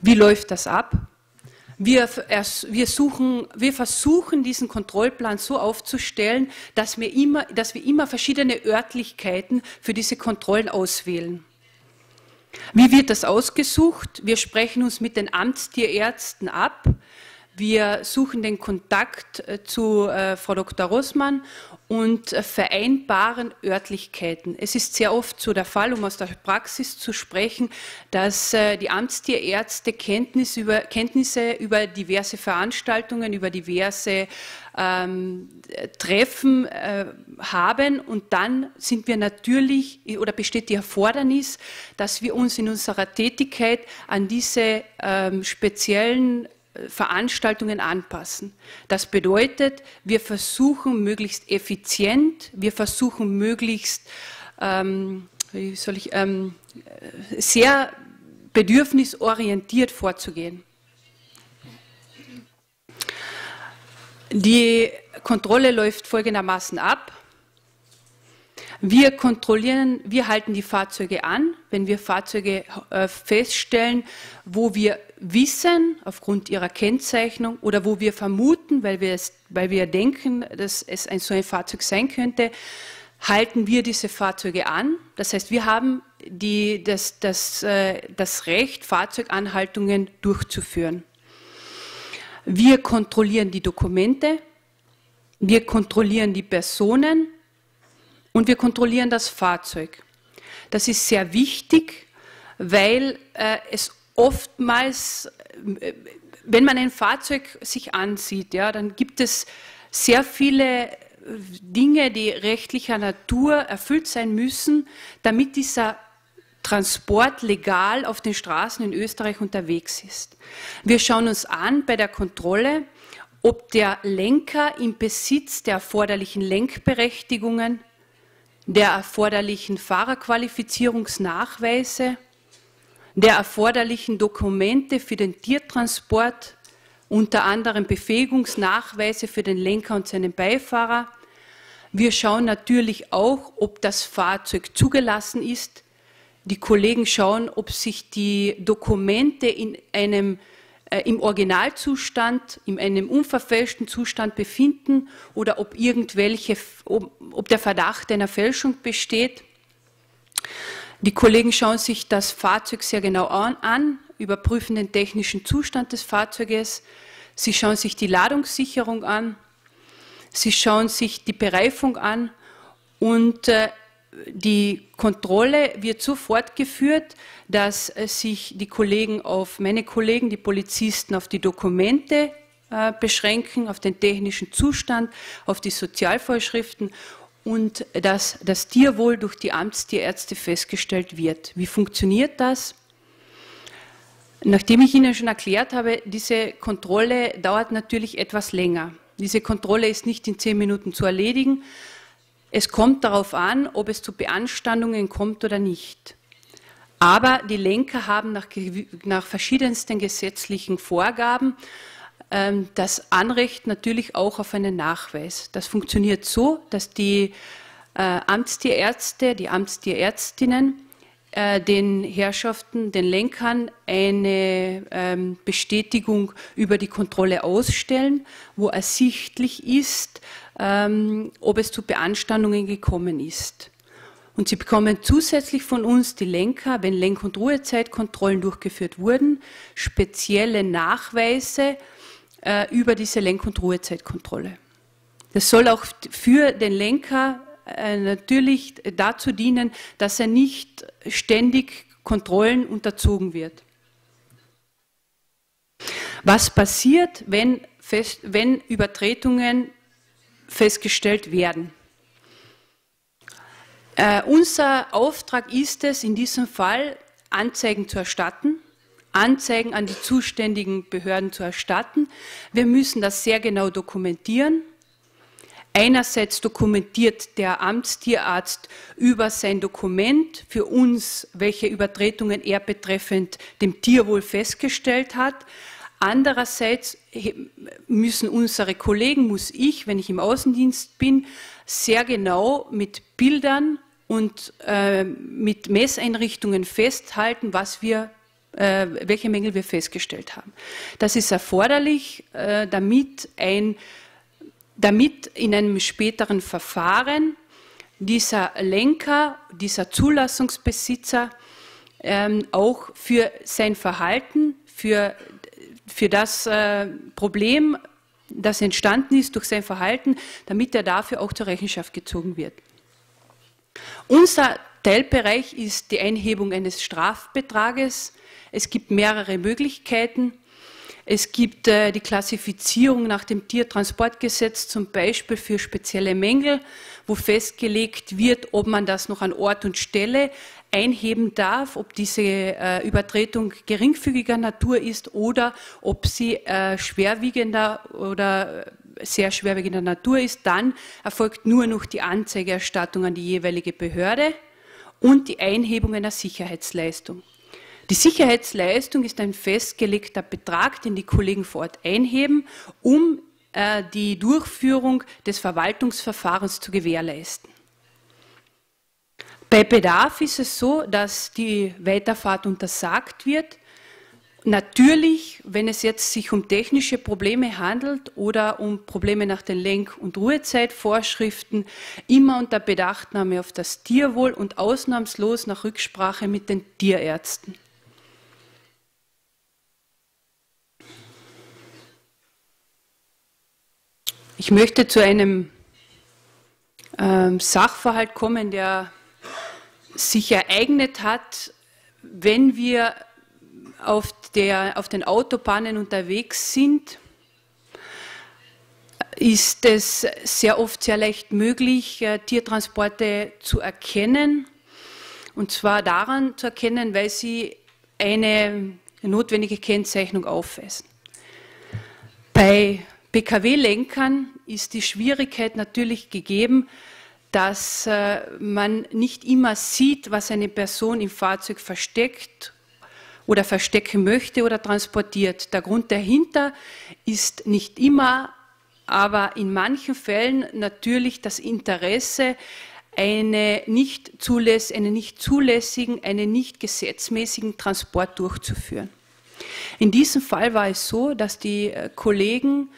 Wie läuft das ab? Wir, wir, suchen, wir versuchen, diesen Kontrollplan so aufzustellen, dass wir, immer, dass wir immer verschiedene Örtlichkeiten für diese Kontrollen auswählen. Wie wird das ausgesucht? Wir sprechen uns mit den Amtstierärzten ab. Wir suchen den Kontakt äh, zu äh, Frau Dr. Rossmann und vereinbaren Örtlichkeiten. Es ist sehr oft so der Fall, um aus der Praxis zu sprechen, dass äh, die Amtstierärzte Kenntnis über, Kenntnisse über diverse Veranstaltungen, über diverse ähm, Treffen äh, haben. Und dann sind wir natürlich oder besteht die Erfordernis, dass wir uns in unserer Tätigkeit an diese ähm, speziellen Veranstaltungen anpassen. Das bedeutet, wir versuchen möglichst effizient, wir versuchen möglichst ähm, wie soll ich, ähm, sehr bedürfnisorientiert vorzugehen. Die Kontrolle läuft folgendermaßen ab. Wir kontrollieren, wir halten die Fahrzeuge an, wenn wir Fahrzeuge äh, feststellen, wo wir wissen, aufgrund ihrer Kennzeichnung oder wo wir vermuten, weil wir, es, weil wir denken, dass es ein, so ein Fahrzeug sein könnte, halten wir diese Fahrzeuge an. Das heißt, wir haben die, das, das, äh, das Recht, Fahrzeuganhaltungen durchzuführen. Wir kontrollieren die Dokumente, wir kontrollieren die Personen, und wir kontrollieren das Fahrzeug. Das ist sehr wichtig, weil äh, es oftmals, äh, wenn man ein Fahrzeug sich ansieht, ja, dann gibt es sehr viele äh, Dinge, die rechtlicher Natur erfüllt sein müssen, damit dieser Transport legal auf den Straßen in Österreich unterwegs ist. Wir schauen uns an bei der Kontrolle, ob der Lenker im Besitz der erforderlichen Lenkberechtigungen der erforderlichen Fahrerqualifizierungsnachweise, der erforderlichen Dokumente für den Tiertransport, unter anderem Befähigungsnachweise für den Lenker und seinen Beifahrer. Wir schauen natürlich auch, ob das Fahrzeug zugelassen ist. Die Kollegen schauen, ob sich die Dokumente in einem äh, im Originalzustand, in einem unverfälschten Zustand befinden oder ob irgendwelche, ob, ob der Verdacht einer Fälschung besteht. Die Kollegen schauen sich das Fahrzeug sehr genau an, an, überprüfen den technischen Zustand des Fahrzeuges. Sie schauen sich die Ladungssicherung an. Sie schauen sich die Bereifung an und äh, die Kontrolle wird so fortgeführt, dass äh, sich die Kollegen auf, meine Kollegen, die Polizisten auf die Dokumente äh, beschränken, auf den technischen Zustand, auf die Sozialvorschriften und dass das Tierwohl durch die Amtstierärzte festgestellt wird. Wie funktioniert das? Nachdem ich Ihnen schon erklärt habe, diese Kontrolle dauert natürlich etwas länger. Diese Kontrolle ist nicht in zehn Minuten zu erledigen, es kommt darauf an, ob es zu Beanstandungen kommt oder nicht. Aber die Lenker haben nach, nach verschiedensten gesetzlichen Vorgaben ähm, das Anrecht natürlich auch auf einen Nachweis. Das funktioniert so, dass die äh, Amtstierärzte, die Amtstierärztinnen äh, den Herrschaften, den Lenkern eine ähm, Bestätigung über die Kontrolle ausstellen, wo ersichtlich ist, ähm, ob es zu Beanstandungen gekommen ist. Und sie bekommen zusätzlich von uns die Lenker, wenn Lenk- und Ruhezeitkontrollen durchgeführt wurden, spezielle Nachweise äh, über diese Lenk- und Ruhezeitkontrolle. Das soll auch für den Lenker äh, natürlich dazu dienen, dass er nicht ständig Kontrollen unterzogen wird. Was passiert, wenn, Fest, wenn Übertretungen festgestellt werden. Äh, unser Auftrag ist es in diesem Fall, Anzeigen zu erstatten, Anzeigen an die zuständigen Behörden zu erstatten. Wir müssen das sehr genau dokumentieren. Einerseits dokumentiert der Amtstierarzt über sein Dokument für uns, welche Übertretungen er betreffend dem Tierwohl festgestellt hat. Andererseits müssen unsere Kollegen, muss ich, wenn ich im Außendienst bin, sehr genau mit Bildern und äh, mit Messeinrichtungen festhalten, was wir, äh, welche Mängel wir festgestellt haben. Das ist erforderlich, äh, damit, ein, damit in einem späteren Verfahren dieser Lenker, dieser Zulassungsbesitzer ähm, auch für sein Verhalten, für für das äh, Problem, das entstanden ist durch sein Verhalten, damit er dafür auch zur Rechenschaft gezogen wird. Unser Teilbereich ist die Einhebung eines Strafbetrages. Es gibt mehrere Möglichkeiten. Es gibt äh, die Klassifizierung nach dem Tiertransportgesetz zum Beispiel für spezielle Mängel, wo festgelegt wird, ob man das noch an Ort und Stelle einheben darf, ob diese äh, Übertretung geringfügiger Natur ist oder ob sie äh, schwerwiegender oder äh, sehr schwerwiegender Natur ist, dann erfolgt nur noch die Anzeigerstattung an die jeweilige Behörde und die Einhebung einer Sicherheitsleistung. Die Sicherheitsleistung ist ein festgelegter Betrag, den die Kollegen vor Ort einheben, um äh, die Durchführung des Verwaltungsverfahrens zu gewährleisten. Bei Bedarf ist es so, dass die Weiterfahrt untersagt wird. Natürlich, wenn es jetzt sich um technische Probleme handelt oder um Probleme nach den Lenk- und Ruhezeitvorschriften, immer unter Bedachtnahme auf das Tierwohl und ausnahmslos nach Rücksprache mit den Tierärzten. Ich möchte zu einem ähm, Sachverhalt kommen, der sich ereignet hat, wenn wir auf, der, auf den Autobahnen unterwegs sind, ist es sehr oft sehr leicht möglich, äh, Tiertransporte zu erkennen. Und zwar daran zu erkennen, weil sie eine notwendige Kennzeichnung aufweisen. Bei Pkw-Lenkern ist die Schwierigkeit natürlich gegeben, dass äh, man nicht immer sieht, was eine Person im Fahrzeug versteckt oder verstecken möchte oder transportiert. Der Grund dahinter ist nicht immer, aber in manchen Fällen natürlich das Interesse, eine nicht zuläss einen nicht zulässigen, einen nicht gesetzmäßigen Transport durchzuführen. In diesem Fall war es so, dass die äh, Kollegen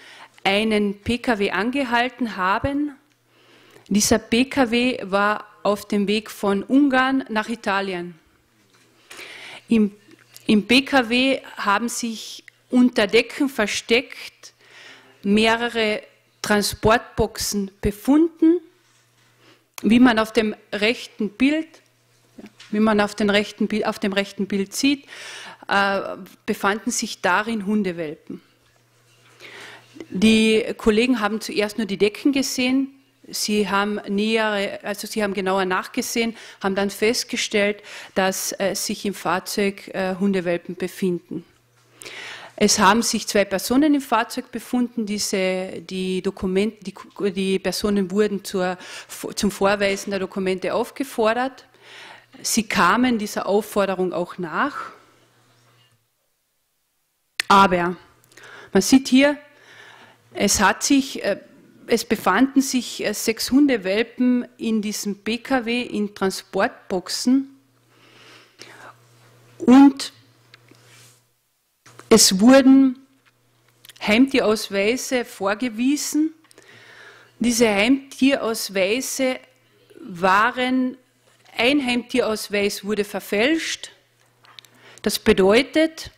einen Pkw angehalten haben dieser Pkw war auf dem Weg von Ungarn nach Italien. Im, im Pkw haben sich unter Decken versteckt mehrere Transportboxen befunden, wie man auf dem rechten Bild, wie man auf, den rechten, auf dem rechten Bild sieht, äh, befanden sich darin Hundewelpen. Die Kollegen haben zuerst nur die Decken gesehen, Sie haben nähere, also sie haben genauer nachgesehen, haben dann festgestellt, dass äh, sich im Fahrzeug äh, Hundewelpen befinden. Es haben sich zwei Personen im Fahrzeug befunden. Diese, die, Dokumente, die, die Personen wurden zur, zum Vorweisen der Dokumente aufgefordert. Sie kamen dieser Aufforderung auch nach. Aber man sieht hier, es hat sich äh, es befanden sich äh, sechs Hundewelpen in diesem PKW in Transportboxen und es wurden Heimtierausweise vorgewiesen. Diese Heimtierausweise waren, ein Heimtierausweis wurde verfälscht. Das bedeutet,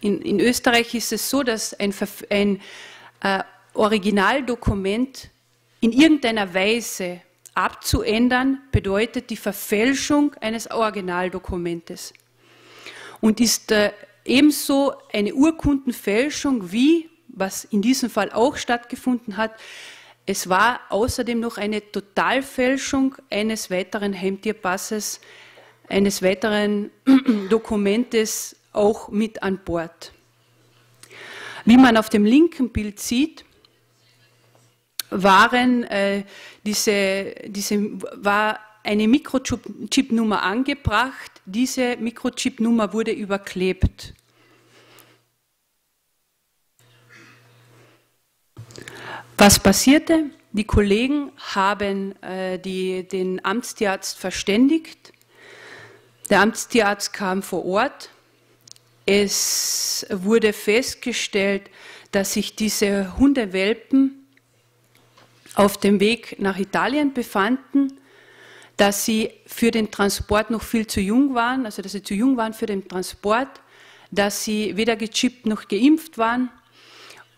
in, in Österreich ist es so, dass ein, ein äh, Originaldokument in irgendeiner Weise abzuändern, bedeutet die Verfälschung eines Originaldokumentes und ist äh, ebenso eine Urkundenfälschung wie, was in diesem Fall auch stattgefunden hat, es war außerdem noch eine Totalfälschung eines weiteren Heimtierpasses, eines weiteren Dokumentes auch mit an Bord. Wie man auf dem linken Bild sieht, waren äh, diese, diese, war eine Mikrochip-Nummer angebracht. Diese Mikrochip-Nummer wurde überklebt. Was passierte? Die Kollegen haben äh, die, den Amtstierarzt verständigt. Der Amtstierarzt kam vor Ort. Es wurde festgestellt, dass sich diese Hundewelpen auf dem Weg nach Italien befanden, dass sie für den Transport noch viel zu jung waren, also dass sie zu jung waren für den Transport, dass sie weder gechippt noch geimpft waren.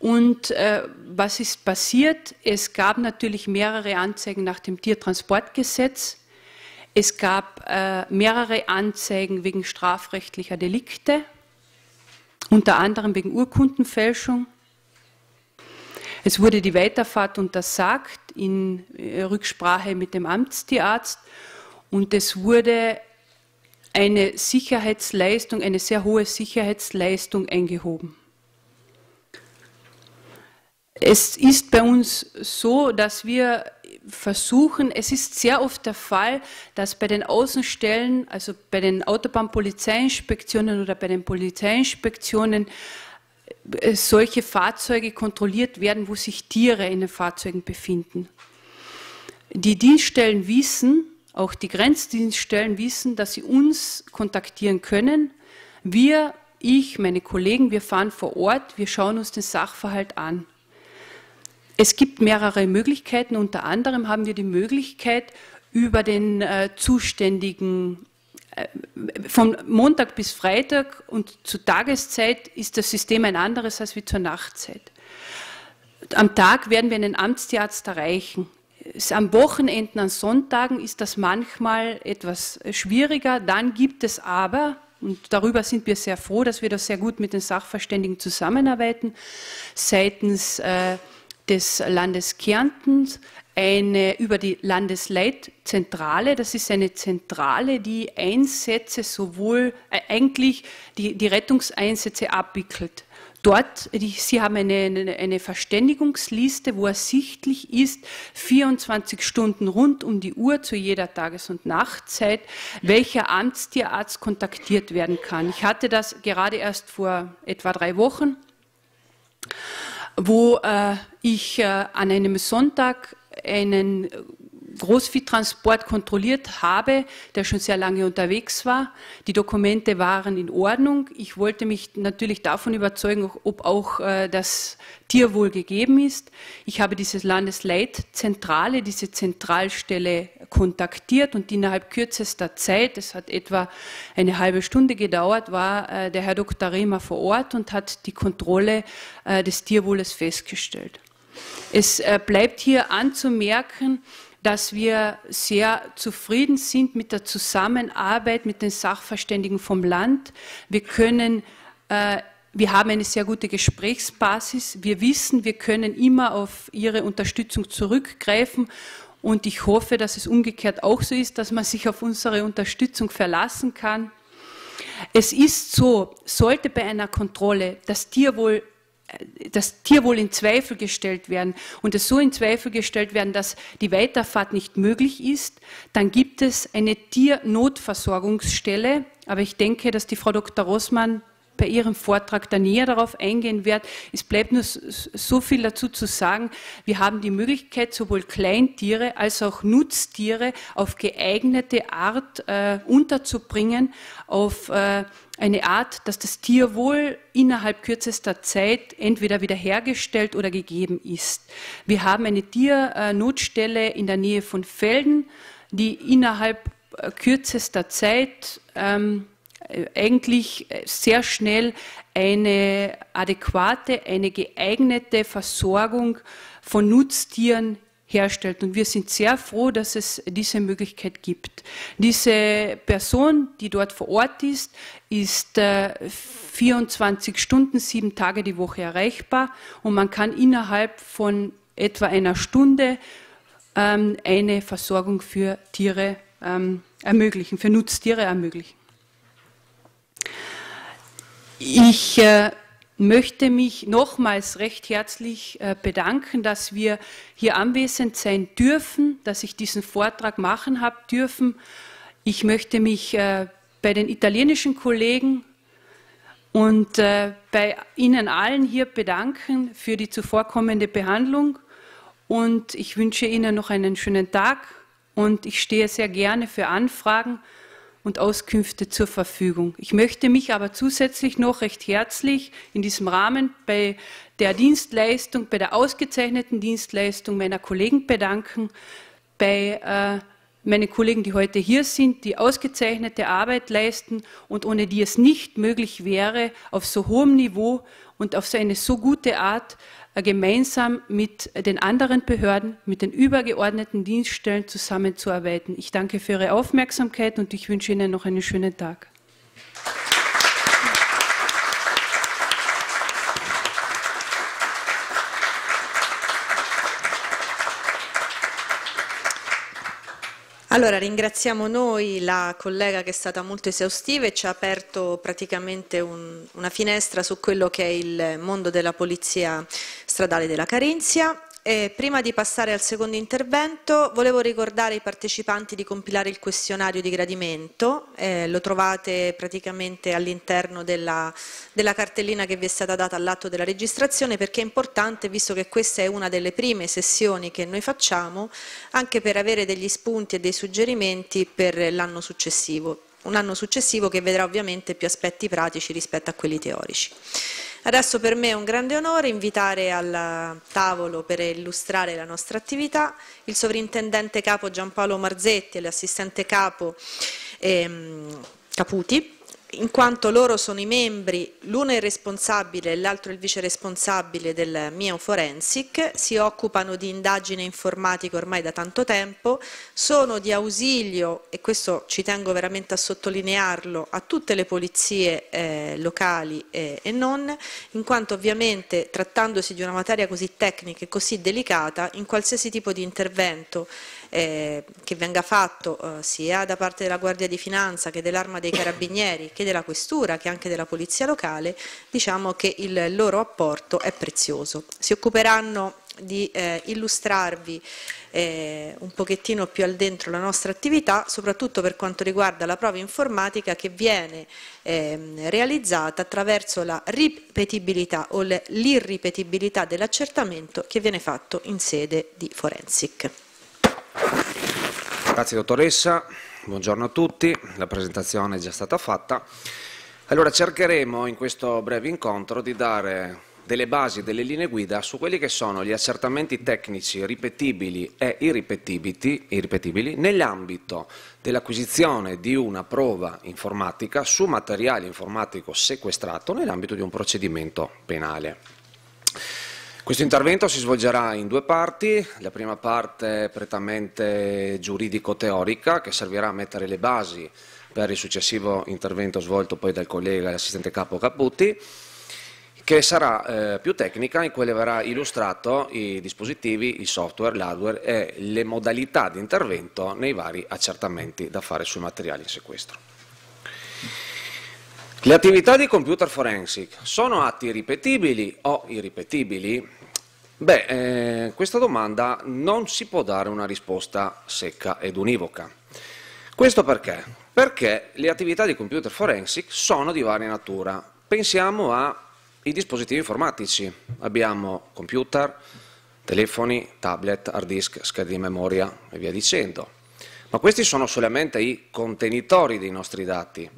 Und äh, was ist passiert? Es gab natürlich mehrere Anzeigen nach dem Tiertransportgesetz. Es gab äh, mehrere Anzeigen wegen strafrechtlicher Delikte, unter anderem wegen Urkundenfälschung. Es wurde die Weiterfahrt untersagt in äh, Rücksprache mit dem Amtstierarzt und es wurde eine Sicherheitsleistung, eine sehr hohe Sicherheitsleistung eingehoben. Es ist bei uns so, dass wir versuchen, es ist sehr oft der Fall, dass bei den Außenstellen, also bei den Autobahnpolizeiinspektionen oder bei den Polizeiinspektionen, äh, solche Fahrzeuge kontrolliert werden, wo sich Tiere in den Fahrzeugen befinden. Die Dienststellen wissen, auch die Grenzdienststellen wissen, dass sie uns kontaktieren können. Wir, ich, meine Kollegen, wir fahren vor Ort, wir schauen uns den Sachverhalt an. Es gibt mehrere Möglichkeiten. Unter anderem haben wir die Möglichkeit, über den äh, zuständigen äh, von Montag bis Freitag und zur Tageszeit ist das System ein anderes als wie zur Nachtzeit. Am Tag werden wir einen Amtstierarzt erreichen. Am Wochenenden, an Sonntagen ist das manchmal etwas schwieriger. Dann gibt es aber, und darüber sind wir sehr froh, dass wir da sehr gut mit den Sachverständigen zusammenarbeiten, seitens äh, des Landes Kärntens eine, über die Landesleitzentrale. Das ist eine Zentrale, die Einsätze sowohl, äh, eigentlich die, die Rettungseinsätze abwickelt. Dort, die, Sie haben eine, eine Verständigungsliste, wo ersichtlich ist, 24 Stunden rund um die Uhr zu jeder Tages- und Nachtzeit, welcher Amtstierarzt kontaktiert werden kann. Ich hatte das gerade erst vor etwa drei Wochen wo äh, ich äh, an einem Sonntag einen Großviehtransport kontrolliert habe, der schon sehr lange unterwegs war. Die Dokumente waren in Ordnung. Ich wollte mich natürlich davon überzeugen, ob auch äh, das Tierwohl gegeben ist. Ich habe diese Landesleitzentrale, diese Zentralstelle kontaktiert und innerhalb kürzester Zeit, es hat etwa eine halbe Stunde gedauert, war äh, der Herr Dr. Rehmer vor Ort und hat die Kontrolle äh, des Tierwohles festgestellt. Es äh, bleibt hier anzumerken, dass wir sehr zufrieden sind mit der Zusammenarbeit mit den Sachverständigen vom Land. Wir können äh, wir haben eine sehr gute Gesprächsbasis. Wir wissen, wir können immer auf Ihre Unterstützung zurückgreifen. Und ich hoffe, dass es umgekehrt auch so ist, dass man sich auf unsere Unterstützung verlassen kann. Es ist so, sollte bei einer Kontrolle das Tierwohl das Tierwohl in Zweifel gestellt werden und es so in Zweifel gestellt werden, dass die Weiterfahrt nicht möglich ist, dann gibt es eine Tiernotversorgungsstelle. Aber ich denke, dass die Frau Dr. Rossmann bei Ihrem Vortrag dann näher darauf eingehen werde. Es bleibt nur so viel dazu zu sagen. Wir haben die Möglichkeit, sowohl Kleintiere als auch Nutztiere auf geeignete Art äh, unterzubringen, auf äh, eine Art, dass das Tierwohl innerhalb kürzester Zeit entweder wiederhergestellt oder gegeben ist. Wir haben eine Tiernotstelle in der Nähe von Felden, die innerhalb äh, kürzester Zeit ähm, äh, eigentlich äh, sehr schnell eine adäquate, eine geeignete Versorgung von Nutztieren herstellt. Und wir sind sehr froh, dass es diese Möglichkeit gibt. Diese Person, die dort vor Ort ist, ist 24 äh, Stunden, sieben Tage die Woche erreichbar und man kann innerhalb von etwa einer Stunde ähm, eine Versorgung für Tiere ähm, ermöglichen, für Nutztiere ermöglichen. Ich äh, möchte mich nochmals recht herzlich äh, bedanken, dass wir hier anwesend sein dürfen, dass ich diesen Vortrag machen habe dürfen. Ich möchte mich äh, bei den italienischen Kollegen und bei Ihnen allen hier bedanken für die zuvorkommende Behandlung. Und ich wünsche Ihnen noch einen schönen Tag und ich stehe sehr gerne für Anfragen und Auskünfte zur Verfügung. Ich möchte mich aber zusätzlich noch recht herzlich in diesem Rahmen bei der Dienstleistung, bei der ausgezeichneten Dienstleistung meiner Kollegen bedanken, bei äh, meinen Kollegen, die heute hier sind, die ausgezeichnete Arbeit leisten und ohne die es nicht möglich wäre, auf so hohem Niveau und auf so eine so gute Art äh, gemeinsam mit den anderen Behörden, mit den übergeordneten Dienststellen zusammenzuarbeiten. Ich danke für Ihre Aufmerksamkeit und ich wünsche Ihnen noch einen schönen Tag. Allora ringraziamo noi la collega che è stata molto esaustiva e ci ha aperto praticamente un, una finestra su quello che è il mondo della polizia stradale della Carinzia eh, prima di passare al secondo intervento volevo ricordare ai partecipanti di compilare il questionario di gradimento, eh, lo trovate praticamente all'interno della, della, cartellina che vi è stata data all'atto della registrazione perché è importante visto che questa è una delle prime sessioni che noi facciamo anche per avere degli spunti e dei suggerimenti per l'anno successivo, un anno successivo che vedrà ovviamente più aspetti pratici rispetto a quelli teorici. Adesso per me è un grande onore invitare al tavolo per illustrare la nostra attività il sovrintendente capo Giampaolo Marzetti e l'assistente capo ehm, Caputi in quanto loro sono i membri, l'uno è il responsabile e l'altro il vice responsabile del mio forensic, si occupano di indagine informatica ormai da tanto tempo, sono di ausilio, e questo ci tengo veramente a sottolinearlo, a tutte le polizie eh, locali e, eh, e non, in quanto ovviamente trattandosi di una materia così tecnica e così delicata, in qualsiasi tipo di intervento eh, che venga fatto eh, sia da parte della Guardia di Finanza che dell'Arma dei Carabinieri che della Questura che anche della Polizia Locale, diciamo che il loro apporto è prezioso. Si occuperanno di eh, illustrarvi eh, un pochettino più al dentro la nostra attività, soprattutto per quanto riguarda la prova informatica che viene ehm, realizzata attraverso la ripetibilità o l'irripetibilità dell'accertamento che viene fatto in sede di Forensic. Grazie dottoressa, buongiorno a tutti, la presentazione è già stata fatta. Allora cercheremo in questo breve incontro di dare delle basi, delle linee guida su quelli che sono gli accertamenti tecnici ripetibili e irripetibili, irripetibili nell'ambito dell'acquisizione di una prova informatica su materiale informatico sequestrato nell'ambito di un procedimento penale. Questo intervento si svolgerà in due parti, la prima parte prettamente giuridico-teorica che servirà a mettere le basi per il successivo intervento svolto poi dal collega e l'assistente capo Caputti che sarà eh, più tecnica in cui verrà illustrato i dispositivi, il software, l'hardware e le modalità di intervento nei vari accertamenti da fare sui materiali in sequestro. Le attività di computer forensic sono atti ripetibili o irripetibili? Beh, eh, questa domanda non si può dare una risposta secca ed univoca. Questo perché? Perché le attività di computer forensic sono di varia natura. Pensiamo ai dispositivi informatici. Abbiamo computer, telefoni, tablet, hard disk, schede di memoria e via dicendo. Ma questi sono solamente i contenitori dei nostri dati.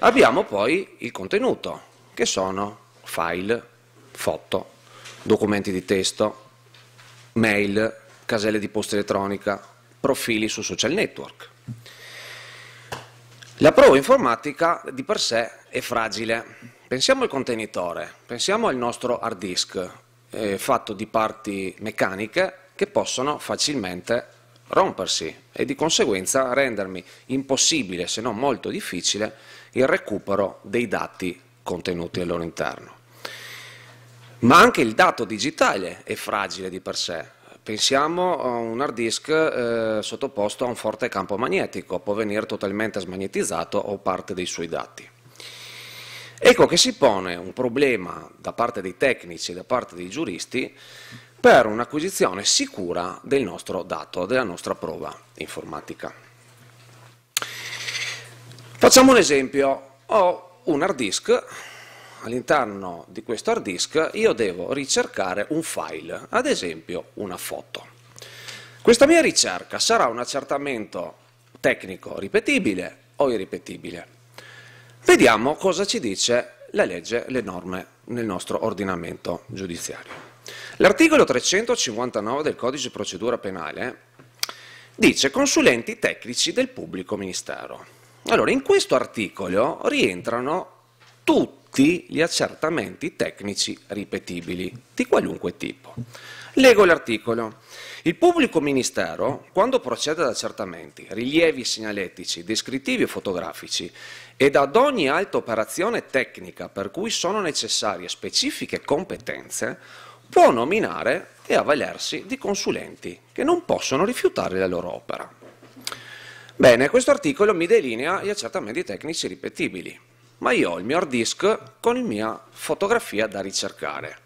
Abbiamo poi il contenuto, che sono file, foto, documenti di testo, mail, caselle di posta elettronica, profili su social network. La prova informatica di per sé è fragile. Pensiamo al contenitore, pensiamo al nostro hard disk eh, fatto di parti meccaniche che possono facilmente rompersi e di conseguenza rendermi impossibile, se non molto difficile, il recupero dei dati contenuti al loro interno ma anche il dato digitale è fragile di per sé. Pensiamo a un hard disk eh, sottoposto a un forte campo magnetico, può venire totalmente smagnetizzato o parte dei suoi dati. Ecco che si pone un problema da parte dei tecnici e da parte dei giuristi per un'acquisizione sicura del nostro dato, della nostra prova informatica. Facciamo un esempio, ho un hard disk all'interno di questo hard disk io devo ricercare un file, ad esempio una foto. Questa mia ricerca sarà un accertamento tecnico ripetibile o irripetibile. Vediamo cosa ci dice la legge, le norme nel nostro ordinamento giudiziario. L'articolo 359 del codice di procedura penale dice consulenti tecnici del pubblico ministero. Allora, in questo articolo rientrano tutti tutti gli accertamenti tecnici ripetibili, di qualunque tipo. Leggo l'articolo. Il pubblico ministero, quando procede ad accertamenti, rilievi segnaletici, descrittivi o fotografici, ed ad ogni altra operazione tecnica per cui sono necessarie specifiche competenze, può nominare e avvalersi di consulenti che non possono rifiutare la loro opera. Bene, questo articolo mi delinea gli accertamenti tecnici ripetibili ma io ho il mio hard disk con la mia fotografia da ricercare.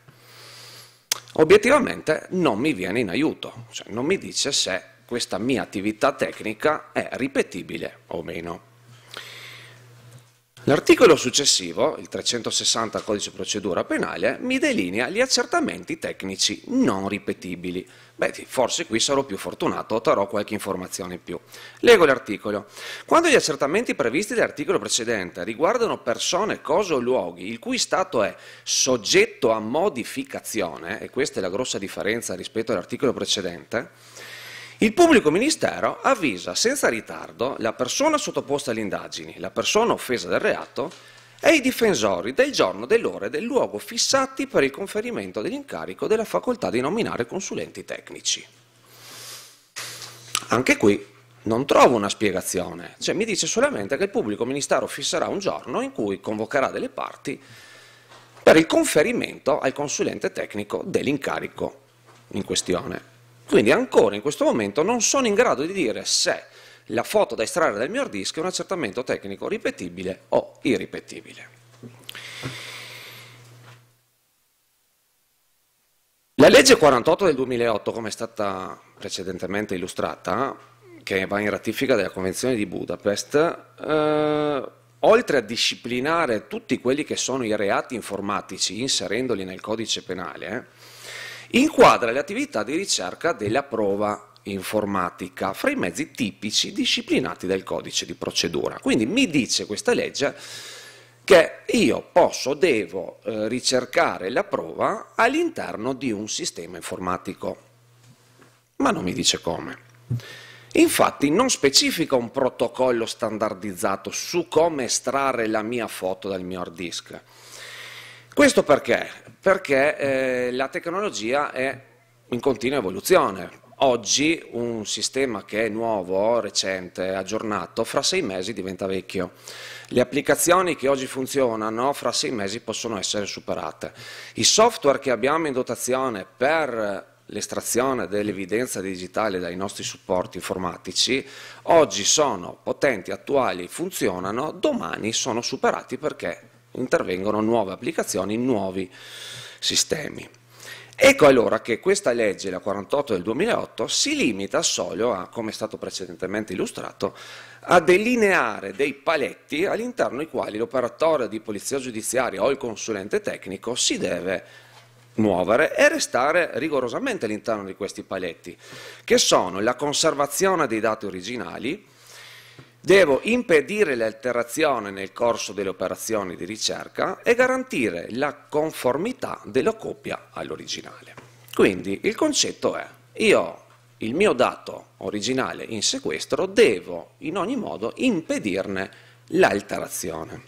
Obiettivamente non mi viene in aiuto, cioè non mi dice se questa mia attività tecnica è ripetibile o meno. L'articolo successivo, il 360 codice procedura penale, mi delinea gli accertamenti tecnici non ripetibili. Beh, forse qui sarò più fortunato, darò qualche informazione in più. Leggo l'articolo. Quando gli accertamenti previsti dall'articolo precedente riguardano persone, cose o luoghi il cui stato è soggetto a modificazione, e questa è la grossa differenza rispetto all'articolo precedente, il pubblico ministero avvisa senza ritardo la persona sottoposta alle indagini, la persona offesa del reato e i difensori del giorno, dell'ora e del luogo fissati per il conferimento dell'incarico della facoltà di nominare consulenti tecnici. Anche qui non trovo una spiegazione, cioè mi dice solamente che il pubblico ministero fisserà un giorno in cui convocherà delle parti per il conferimento al consulente tecnico dell'incarico in questione. Quindi ancora in questo momento non sono in grado di dire se la foto da estrarre dal mio hard disk è un accertamento tecnico ripetibile o irripetibile. La legge 48 del 2008, come è stata precedentemente illustrata, che va in ratifica della Convenzione di Budapest, eh, oltre a disciplinare tutti quelli che sono i reati informatici, inserendoli nel codice penale, eh, inquadra le attività di ricerca della prova informatica fra i mezzi tipici disciplinati dal codice di procedura. Quindi mi dice questa legge che io posso, devo eh, ricercare la prova all'interno di un sistema informatico, ma non mi dice come. Infatti non specifica un protocollo standardizzato su come estrarre la mia foto dal mio hard disk, questo perché? Perché eh, la tecnologia è in continua evoluzione. Oggi un sistema che è nuovo, recente, aggiornato, fra sei mesi diventa vecchio. Le applicazioni che oggi funzionano fra sei mesi possono essere superate. I software che abbiamo in dotazione per l'estrazione dell'evidenza digitale dai nostri supporti informatici, oggi sono potenti, attuali, funzionano, domani sono superati perché intervengono nuove applicazioni, nuovi sistemi. Ecco allora che questa legge, la 48 del 2008, si limita solo a, come è stato precedentemente illustrato, a delineare dei paletti all'interno dei quali l'operatore di polizia giudiziaria o il consulente tecnico si deve muovere e restare rigorosamente all'interno di questi paletti, che sono la conservazione dei dati originali, Devo impedire l'alterazione nel corso delle operazioni di ricerca e garantire la conformità della copia all'originale. Quindi il concetto è, io il mio dato originale in sequestro devo in ogni modo impedirne l'alterazione.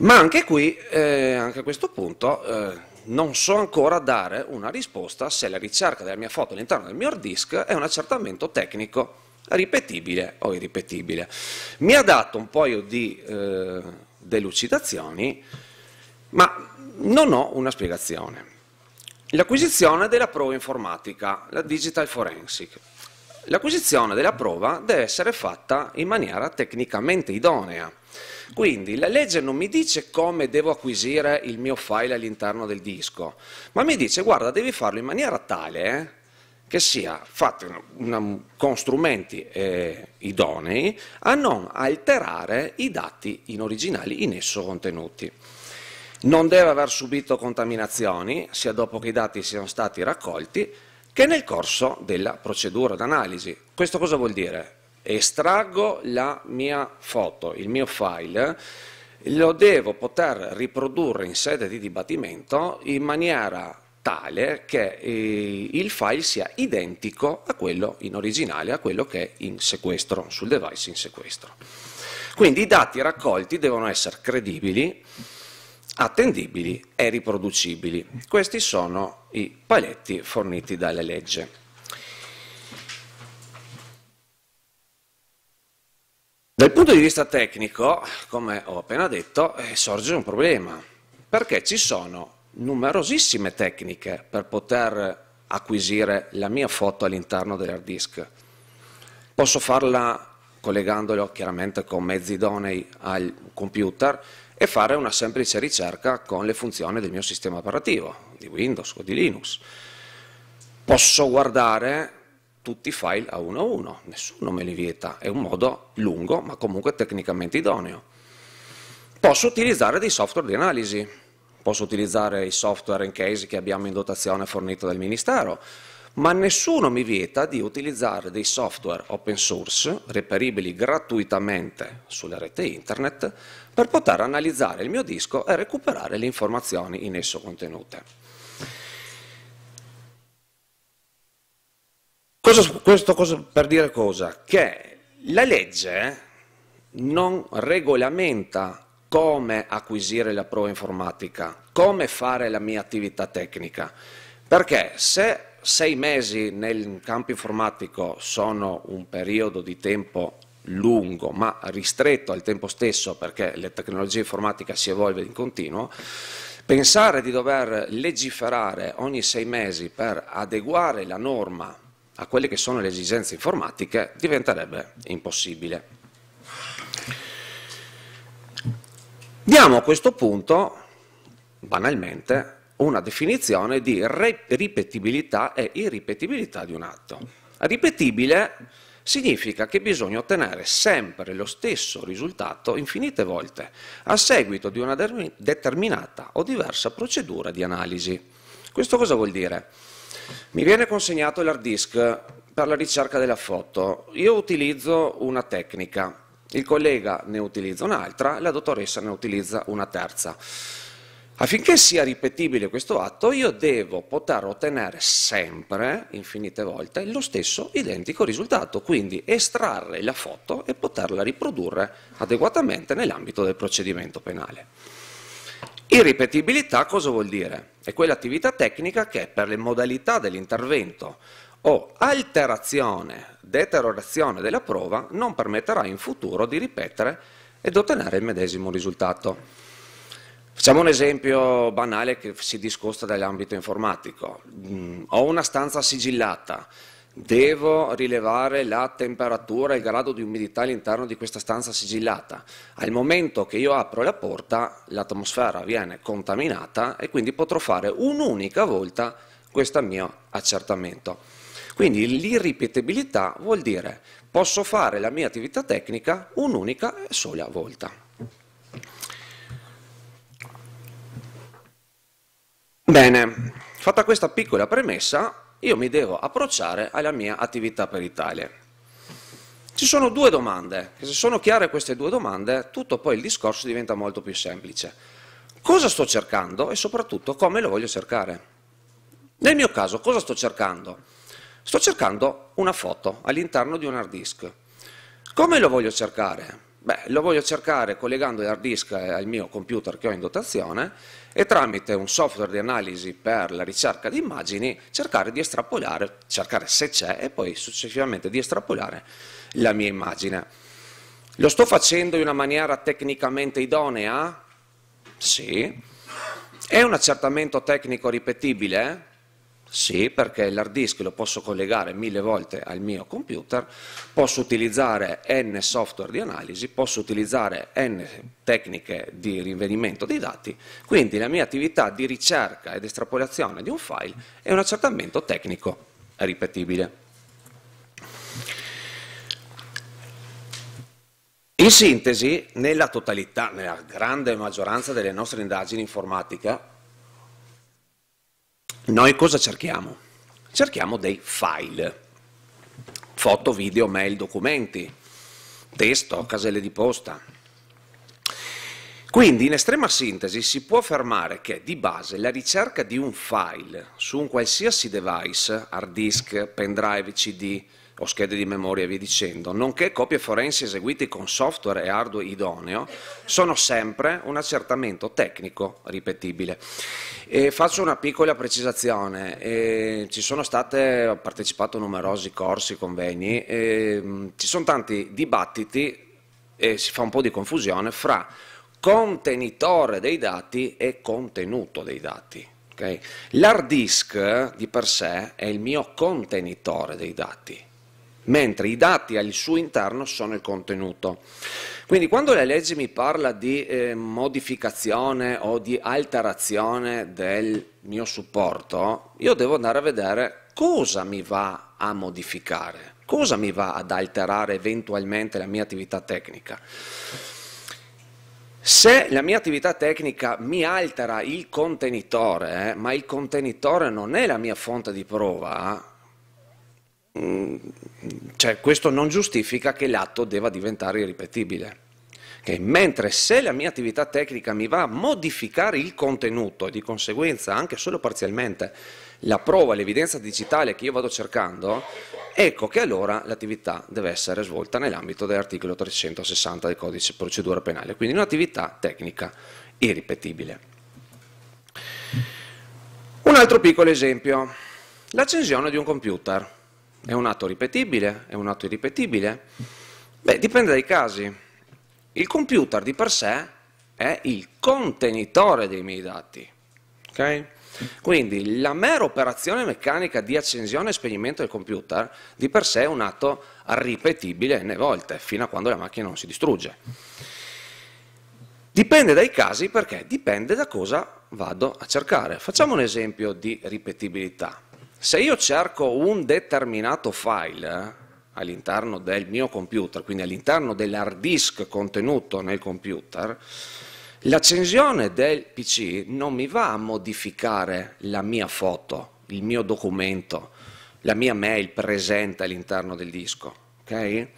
Ma anche qui, eh, anche a questo punto, eh, non so ancora dare una risposta se la ricerca della mia foto all'interno del mio hard disk è un accertamento tecnico ripetibile o irripetibile. Mi ha dato un paio di eh, delucidazioni, ma non ho una spiegazione. L'acquisizione della prova informatica, la digital forensic. L'acquisizione della prova deve essere fatta in maniera tecnicamente idonea. Quindi la legge non mi dice come devo acquisire il mio file all'interno del disco, ma mi dice guarda devi farlo in maniera tale eh, che sia fatta con strumenti eh, idonei a non alterare i dati in originali in esso contenuti. Non deve aver subito contaminazioni, sia dopo che i dati siano stati raccolti, che nel corso della procedura d'analisi. Questo cosa vuol dire? Estraggo la mia foto, il mio file, lo devo poter riprodurre in sede di dibattimento in maniera tale che eh, il file sia identico a quello in originale, a quello che è in sequestro, sul device in sequestro. Quindi i dati raccolti devono essere credibili, attendibili e riproducibili. Questi sono i paletti forniti dalla legge. Dal punto di vista tecnico, come ho appena detto, eh, sorge un problema, perché ci sono numerosissime tecniche per poter acquisire la mia foto all'interno dell'hard disk. Posso farla collegandolo chiaramente con mezzi idonei al computer e fare una semplice ricerca con le funzioni del mio sistema operativo, di Windows o di Linux. Posso guardare tutti i file a uno a uno, nessuno me li vieta, è un modo lungo ma comunque tecnicamente idoneo. Posso utilizzare dei software di analisi, posso utilizzare i software in case che abbiamo in dotazione fornito dal Ministero, ma nessuno mi vieta di utilizzare dei software open source reperibili gratuitamente sulla rete internet per poter analizzare il mio disco e recuperare le informazioni in esso contenute. Questo, questo cosa, per dire cosa? Che la legge non regolamenta come acquisire la prova informatica, come fare la mia attività tecnica. Perché se sei mesi nel campo informatico sono un periodo di tempo lungo ma ristretto al tempo stesso perché la tecnologia informatica si evolve in continuo, pensare di dover legiferare ogni sei mesi per adeguare la norma a quelle che sono le esigenze informatiche diventerebbe impossibile. Diamo a questo punto, banalmente, una definizione di ripetibilità e irripetibilità di un atto. Ripetibile significa che bisogna ottenere sempre lo stesso risultato infinite volte a seguito di una determinata o diversa procedura di analisi. Questo cosa vuol dire? Mi viene consegnato l'hard disk per la ricerca della foto. Io utilizzo una tecnica il collega ne utilizza un'altra, la dottoressa ne utilizza una terza. Affinché sia ripetibile questo atto, io devo poter ottenere sempre, infinite volte, lo stesso identico risultato, quindi estrarre la foto e poterla riprodurre adeguatamente nell'ambito del procedimento penale. Irripetibilità cosa vuol dire? È quell'attività tecnica che per le modalità dell'intervento o alterazione, deteriorazione della prova non permetterà in futuro di ripetere ed ottenere il medesimo risultato. Facciamo un esempio banale che si discosta dall'ambito informatico. Mm, ho una stanza sigillata, devo rilevare la temperatura e il grado di umidità all'interno di questa stanza sigillata. Al momento che io apro la porta, l'atmosfera viene contaminata e quindi potrò fare un'unica volta questo mio accertamento. Quindi l'irripetibilità vuol dire posso fare la mia attività tecnica un'unica e sola volta. Bene, fatta questa piccola premessa, io mi devo approcciare alla mia attività per Italia. Ci sono due domande, se sono chiare queste due domande, tutto poi il discorso diventa molto più semplice. Cosa sto cercando e soprattutto come lo voglio cercare? Nel mio caso, cosa sto cercando? Sto cercando una foto all'interno di un hard disk. Come lo voglio cercare? Beh, lo voglio cercare collegando l'hard disk al mio computer che ho in dotazione e tramite un software di analisi per la ricerca di immagini cercare di estrapolare, cercare se c'è e poi successivamente di estrapolare la mia immagine. Lo sto facendo in una maniera tecnicamente idonea? Sì. È un accertamento tecnico ripetibile? Sì. Sì, perché l'hard disk lo posso collegare mille volte al mio computer, posso utilizzare n software di analisi, posso utilizzare n tecniche di rinvenimento dei dati, quindi la mia attività di ricerca ed estrapolazione di un file è un accertamento tecnico ripetibile. In sintesi, nella totalità, nella grande maggioranza delle nostre indagini informatiche, noi cosa cerchiamo? Cerchiamo dei file, foto, video, mail, documenti, testo, caselle di posta. Quindi in estrema sintesi si può affermare che di base la ricerca di un file su un qualsiasi device, hard disk, pendrive, cd, o schede di memoria e via dicendo, nonché copie forensi eseguite con software e hardware idoneo, sono sempre un accertamento tecnico ripetibile. E faccio una piccola precisazione, e ci sono state, ho partecipato a numerosi corsi, convegni, e, mm, ci sono tanti dibattiti e si fa un po' di confusione fra contenitore dei dati e contenuto dei dati. Okay? L'hard disk eh, di per sé è il mio contenitore dei dati mentre i dati al suo interno sono il contenuto. Quindi quando la legge mi parla di eh, modificazione o di alterazione del mio supporto, io devo andare a vedere cosa mi va a modificare, cosa mi va ad alterare eventualmente la mia attività tecnica. Se la mia attività tecnica mi altera il contenitore, eh, ma il contenitore non è la mia fonte di prova, Mm, cioè, questo non giustifica che l'atto debba diventare irripetibile. Okay? Mentre se la mia attività tecnica mi va a modificare il contenuto e di conseguenza anche solo parzialmente la prova, l'evidenza digitale che io vado cercando, ecco che allora l'attività deve essere svolta nell'ambito dell'articolo 360 del codice procedura penale, quindi un'attività tecnica irripetibile. Un altro piccolo esempio, l'accensione di un computer. È un atto ripetibile? È un atto irripetibile? Beh, dipende dai casi. Il computer di per sé è il contenitore dei miei dati. Okay? Quindi la mera operazione meccanica di accensione e spegnimento del computer di per sé è un atto ripetibile n volte, fino a quando la macchina non si distrugge. Dipende dai casi perché dipende da cosa vado a cercare. Facciamo un esempio di ripetibilità. Se io cerco un determinato file eh, all'interno del mio computer, quindi all'interno dell'hard disk contenuto nel computer, l'accensione del PC non mi va a modificare la mia foto, il mio documento, la mia mail presente all'interno del disco, ok?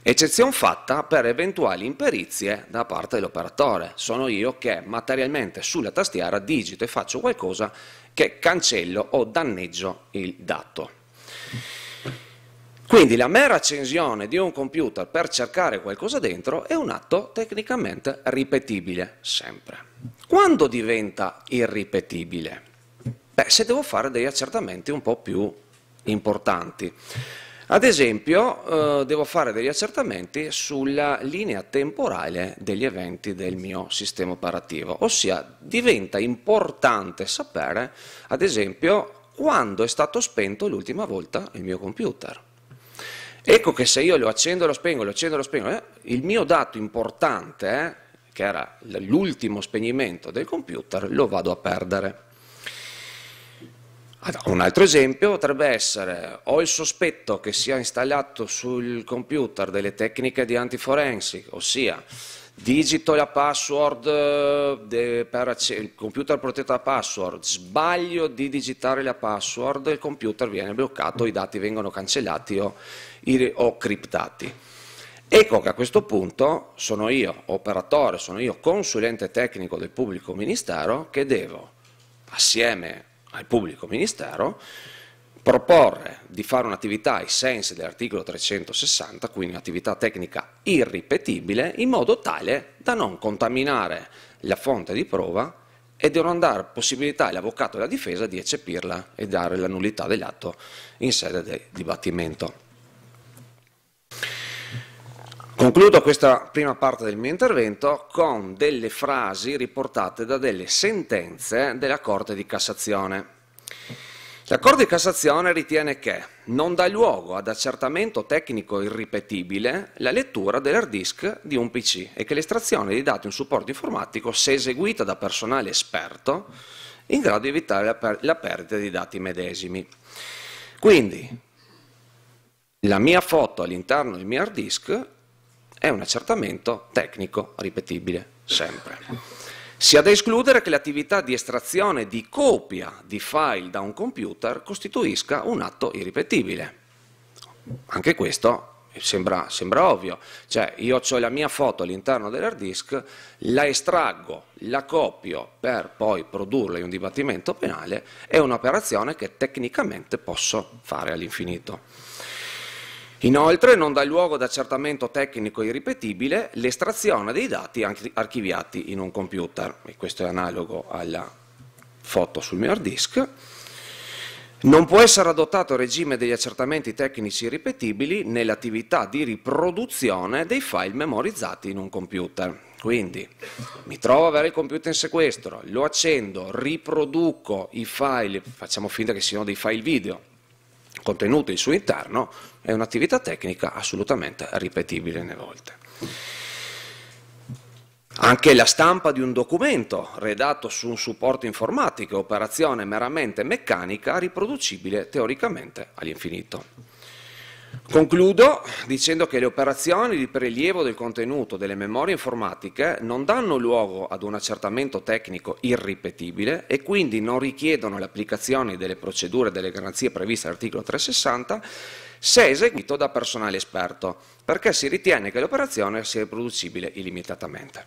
Eccezione fatta per eventuali imperizie da parte dell'operatore. Sono io che materialmente sulla tastiera digito e faccio qualcosa che cancello o danneggio il dato. Quindi la mera accensione di un computer per cercare qualcosa dentro è un atto tecnicamente ripetibile, sempre. Quando diventa irripetibile? Beh, se devo fare degli accertamenti un po' più importanti. Ad esempio, eh, devo fare degli accertamenti sulla linea temporale degli eventi del mio sistema operativo, ossia diventa importante sapere, ad esempio, quando è stato spento l'ultima volta il mio computer. Ecco che se io lo accendo e lo spengo, lo accendo e lo spengo, eh, il mio dato importante, eh, che era l'ultimo spegnimento del computer, lo vado a perdere. Un altro esempio potrebbe essere ho il sospetto che sia installato sul computer delle tecniche di antiforensic, ossia digito la password eh, de, per il computer protetto da password, sbaglio di digitare la password, il computer viene bloccato, i dati vengono cancellati o, o criptati. Ecco che a questo punto sono io operatore, sono io consulente tecnico del pubblico ministero che devo, assieme al pubblico ministero proporre di fare un'attività ai sensi dell'articolo 360, quindi un'attività tecnica irripetibile, in modo tale da non contaminare la fonte di prova e di non dare possibilità all'avvocato della difesa di eccepirla e dare la nullità dell'atto in sede di dibattimento. Concludo questa prima parte del mio intervento con delle frasi riportate da delle sentenze della Corte di Cassazione. La Corte di Cassazione ritiene che non dà luogo ad accertamento tecnico irripetibile la lettura dell'hard disk di un PC e che l'estrazione di dati in supporto informatico, se eseguita da personale esperto, è in grado di evitare la, per la perdita di dati medesimi. Quindi, la mia foto all'interno del mio hard disk è un accertamento tecnico ripetibile sempre. Sia da escludere che l'attività di estrazione di copia di file da un computer costituisca un atto irripetibile. Anche questo Sembra, sembra, ovvio, cioè io ho la mia foto all'interno dell'hard disk, la estraggo, la copio per poi produrla in un dibattimento penale, è un'operazione che tecnicamente posso fare all'infinito. Inoltre non dà luogo ad accertamento tecnico irripetibile l'estrazione dei dati archiviati in un computer, e questo è analogo alla foto sul mio hard disk, non può essere adottato il regime degli accertamenti tecnici irripetibili nell'attività di riproduzione dei file memorizzati in un computer. Quindi mi trovo ad avere il computer in sequestro, lo accendo, riproduco i file, facciamo finta che siano dei file video contenuti al suo interno, è un'attività tecnica assolutamente ripetibile nelle volte. Anche la stampa di un documento redatto su un supporto informatico, operazione meramente meccanica, riproducibile teoricamente all'infinito. Concludo dicendo che le operazioni di prelievo del contenuto delle memorie informatiche non danno luogo ad un accertamento tecnico irripetibile e quindi non richiedono l'applicazione delle procedure e delle garanzie previste all'articolo 360 se eseguito da personale esperto, perché si ritiene che l'operazione sia riproducibile illimitatamente.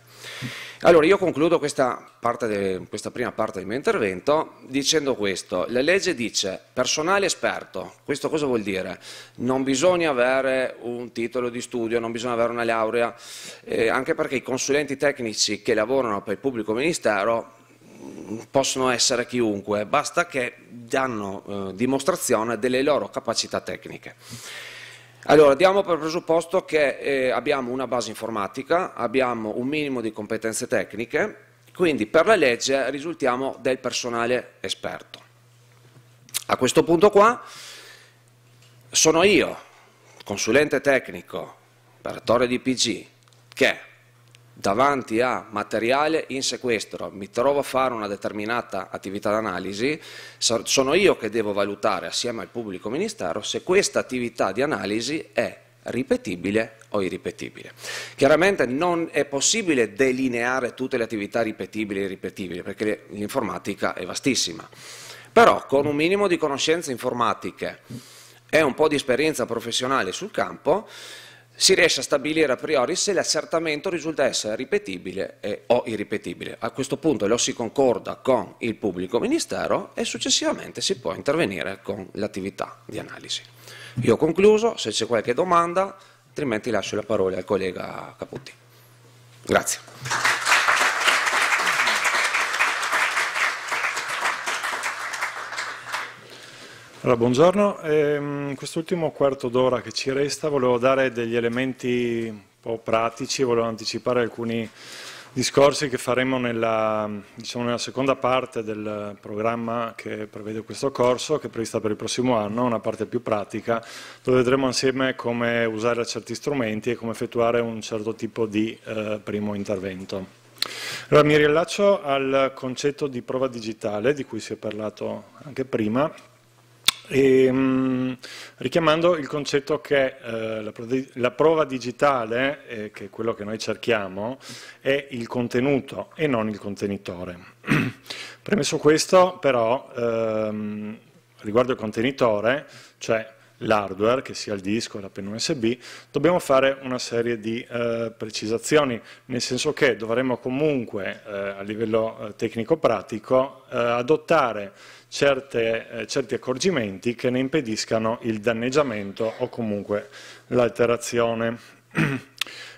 Allora io concludo questa, de, questa prima parte del mio intervento dicendo questo, la legge dice personale esperto, questo cosa vuol dire? Non bisogna avere un titolo di studio, non bisogna avere una laurea, eh, anche perché i consulenti tecnici che lavorano per il pubblico ministero possono essere chiunque, basta che danno eh, dimostrazione delle loro capacità tecniche. Allora, diamo per presupposto che eh, abbiamo una base informatica, abbiamo un minimo di competenze tecniche, quindi per la legge risultiamo del personale esperto. A questo punto qua sono io, consulente tecnico, operatore di PG, che davanti a materiale in sequestro mi trovo a fare una determinata attività d'analisi, sono io che devo valutare assieme al pubblico ministero se questa attività di analisi è ripetibile o irripetibile. Chiaramente non è possibile delineare tutte le attività ripetibili e irripetibili perché l'informatica è vastissima, però con un minimo di conoscenze informatiche e un po' di esperienza professionale sul campo si riesce a stabilire a priori se l'accertamento risulta essere ripetibile e, o irripetibile. A questo punto lo si concorda con il pubblico ministero e successivamente si può intervenire con l'attività di analisi. Io ho concluso, se c'è qualche domanda, altrimenti lascio la parola al collega Caputti. Grazie. Allora, buongiorno, in ehm, quest'ultimo quarto d'ora che ci resta volevo dare degli elementi un po' pratici, volevo anticipare alcuni discorsi che faremo nella, diciamo, nella, seconda parte del programma che prevede questo corso, che è prevista per il prossimo anno, una parte più pratica, dove vedremo insieme come usare certi strumenti e come effettuare un certo tipo di eh, primo intervento. Allora, mi riallaccio al concetto di prova digitale, di cui si è parlato anche prima, e, ehm, mh, richiamando il concetto che eh, la, la, prova digitale, eh, che è quello che noi cerchiamo, è il contenuto e non il contenitore. Premesso questo, però, ehm, riguardo il contenitore, cioè l'hardware, che sia il disco, la penna USB, dobbiamo fare una serie di eh, precisazioni, nel senso che dovremmo comunque, eh, a livello eh, tecnico-pratico, eh, adottare certe, eh, certi accorgimenti che ne impediscano il danneggiamento o comunque l'alterazione.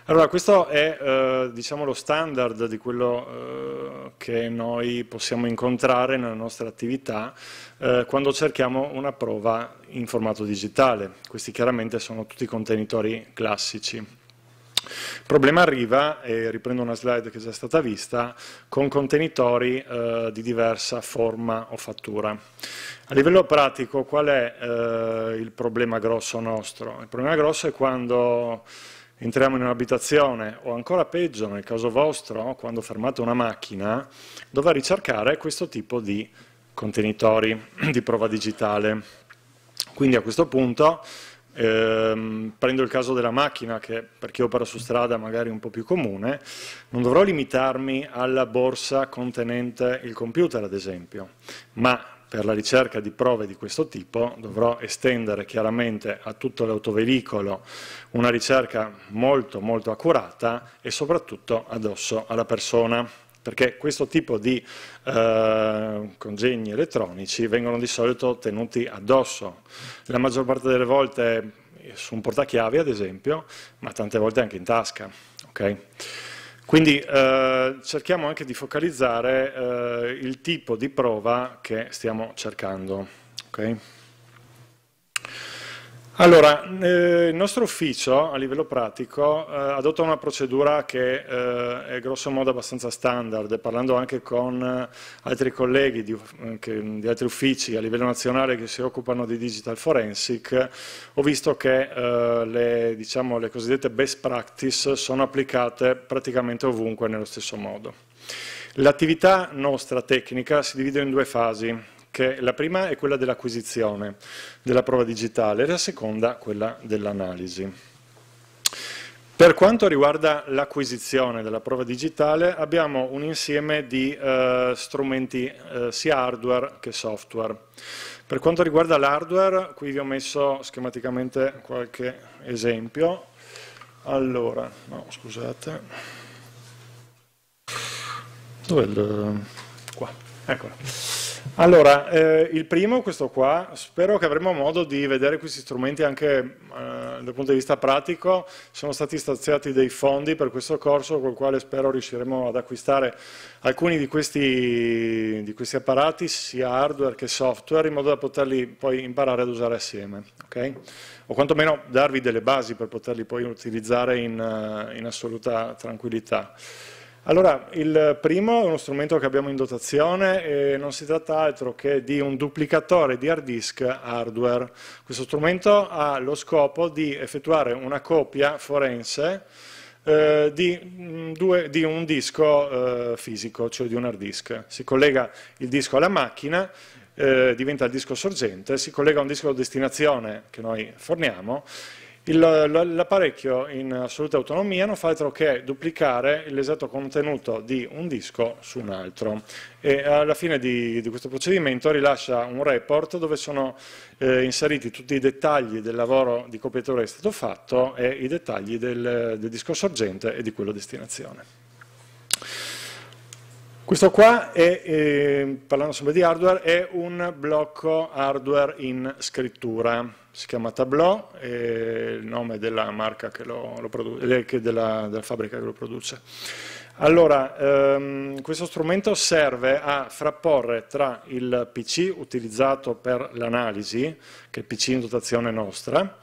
Allora, questo è eh, diciamo, lo standard di quello eh, che noi possiamo incontrare nella nostra attività eh, quando cerchiamo una prova in formato digitale. Questi chiaramente sono tutti contenitori classici. Il problema arriva, e riprendo una slide che è già stata vista, con contenitori eh, di diversa forma o fattura. A livello pratico qual è eh, il problema grosso nostro? Il problema grosso è quando entriamo in un'abitazione o ancora peggio nel caso vostro, quando fermate una macchina, dover ricercare questo tipo di contenitori di prova digitale. Quindi a questo punto eh, prendo il caso della macchina, che per chi opera su strada magari un po' più comune, non dovrò limitarmi alla borsa contenente il computer, ad esempio, ma per la ricerca di prove di questo tipo dovrò estendere chiaramente a tutto l'autoveicolo una ricerca molto molto accurata e soprattutto addosso alla persona perché questo tipo di eh, congegni elettronici vengono di solito tenuti addosso. La maggior parte delle volte eh, su un portachiavi, ad esempio, ma tante volte anche in tasca. Okay? Quindi eh, cerchiamo anche di focalizzare eh, il tipo di prova che stiamo cercando. Okay? Allora, eh, il nostro ufficio a livello pratico eh, adotta una procedura che eh, è grossomodo abbastanza standard, parlando anche con eh, altri colleghi di, eh, che, di, altri uffici a livello nazionale che si occupano di digital forensic, ho visto che eh, le, diciamo, le cosiddette best practice sono applicate praticamente ovunque nello stesso modo. L'attività nostra tecnica si divide in due fasi che la prima è quella dell'acquisizione della prova digitale e la seconda quella dell'analisi. Per quanto riguarda l'acquisizione della prova digitale abbiamo un insieme di eh, strumenti eh, sia hardware che software. Per quanto riguarda l'hardware, qui vi ho messo schematicamente qualche esempio. Allora, no, scusate. Dove è il... qua, eccola. Allora, eh, il primo, questo qua, spero che avremo modo di vedere questi strumenti anche eh, dal punto di vista pratico, sono stati stanziati dei fondi per questo corso col quale spero riusciremo ad acquistare alcuni di questi, di questi apparati, sia hardware che software, in modo da poterli poi imparare ad usare assieme, okay? o quantomeno darvi delle basi per poterli poi utilizzare in, eh, in assoluta tranquillità. Allora, il primo è uno strumento che abbiamo in dotazione e non si tratta altro che di un duplicatore di hard disk hardware. Questo strumento ha lo scopo di effettuare una copia forense eh, di, mm, due, di, un disco eh, fisico, cioè di un hard disk. Si collega il disco alla macchina, eh, diventa il disco sorgente, si collega a un disco destinazione che noi forniamo L'apparecchio in assoluta autonomia non fa altro che duplicare l'esatto contenuto di un disco su un altro e alla fine di, di questo procedimento rilascia un report dove sono eh, inseriti tutti i dettagli del lavoro di copiatore che è stato fatto e i dettagli del, del disco sorgente e di quello destinazione. Questo qua, è, eh, parlando sempre di hardware, è un blocco hardware in scrittura si chiama Tableau, è il nome della, che lo, lo produce, eh, che della, della fabbrica che lo produce. Allora, ehm, questo strumento serve a frapporre tra il PC utilizzato per l'analisi, che è il PC in dotazione nostra,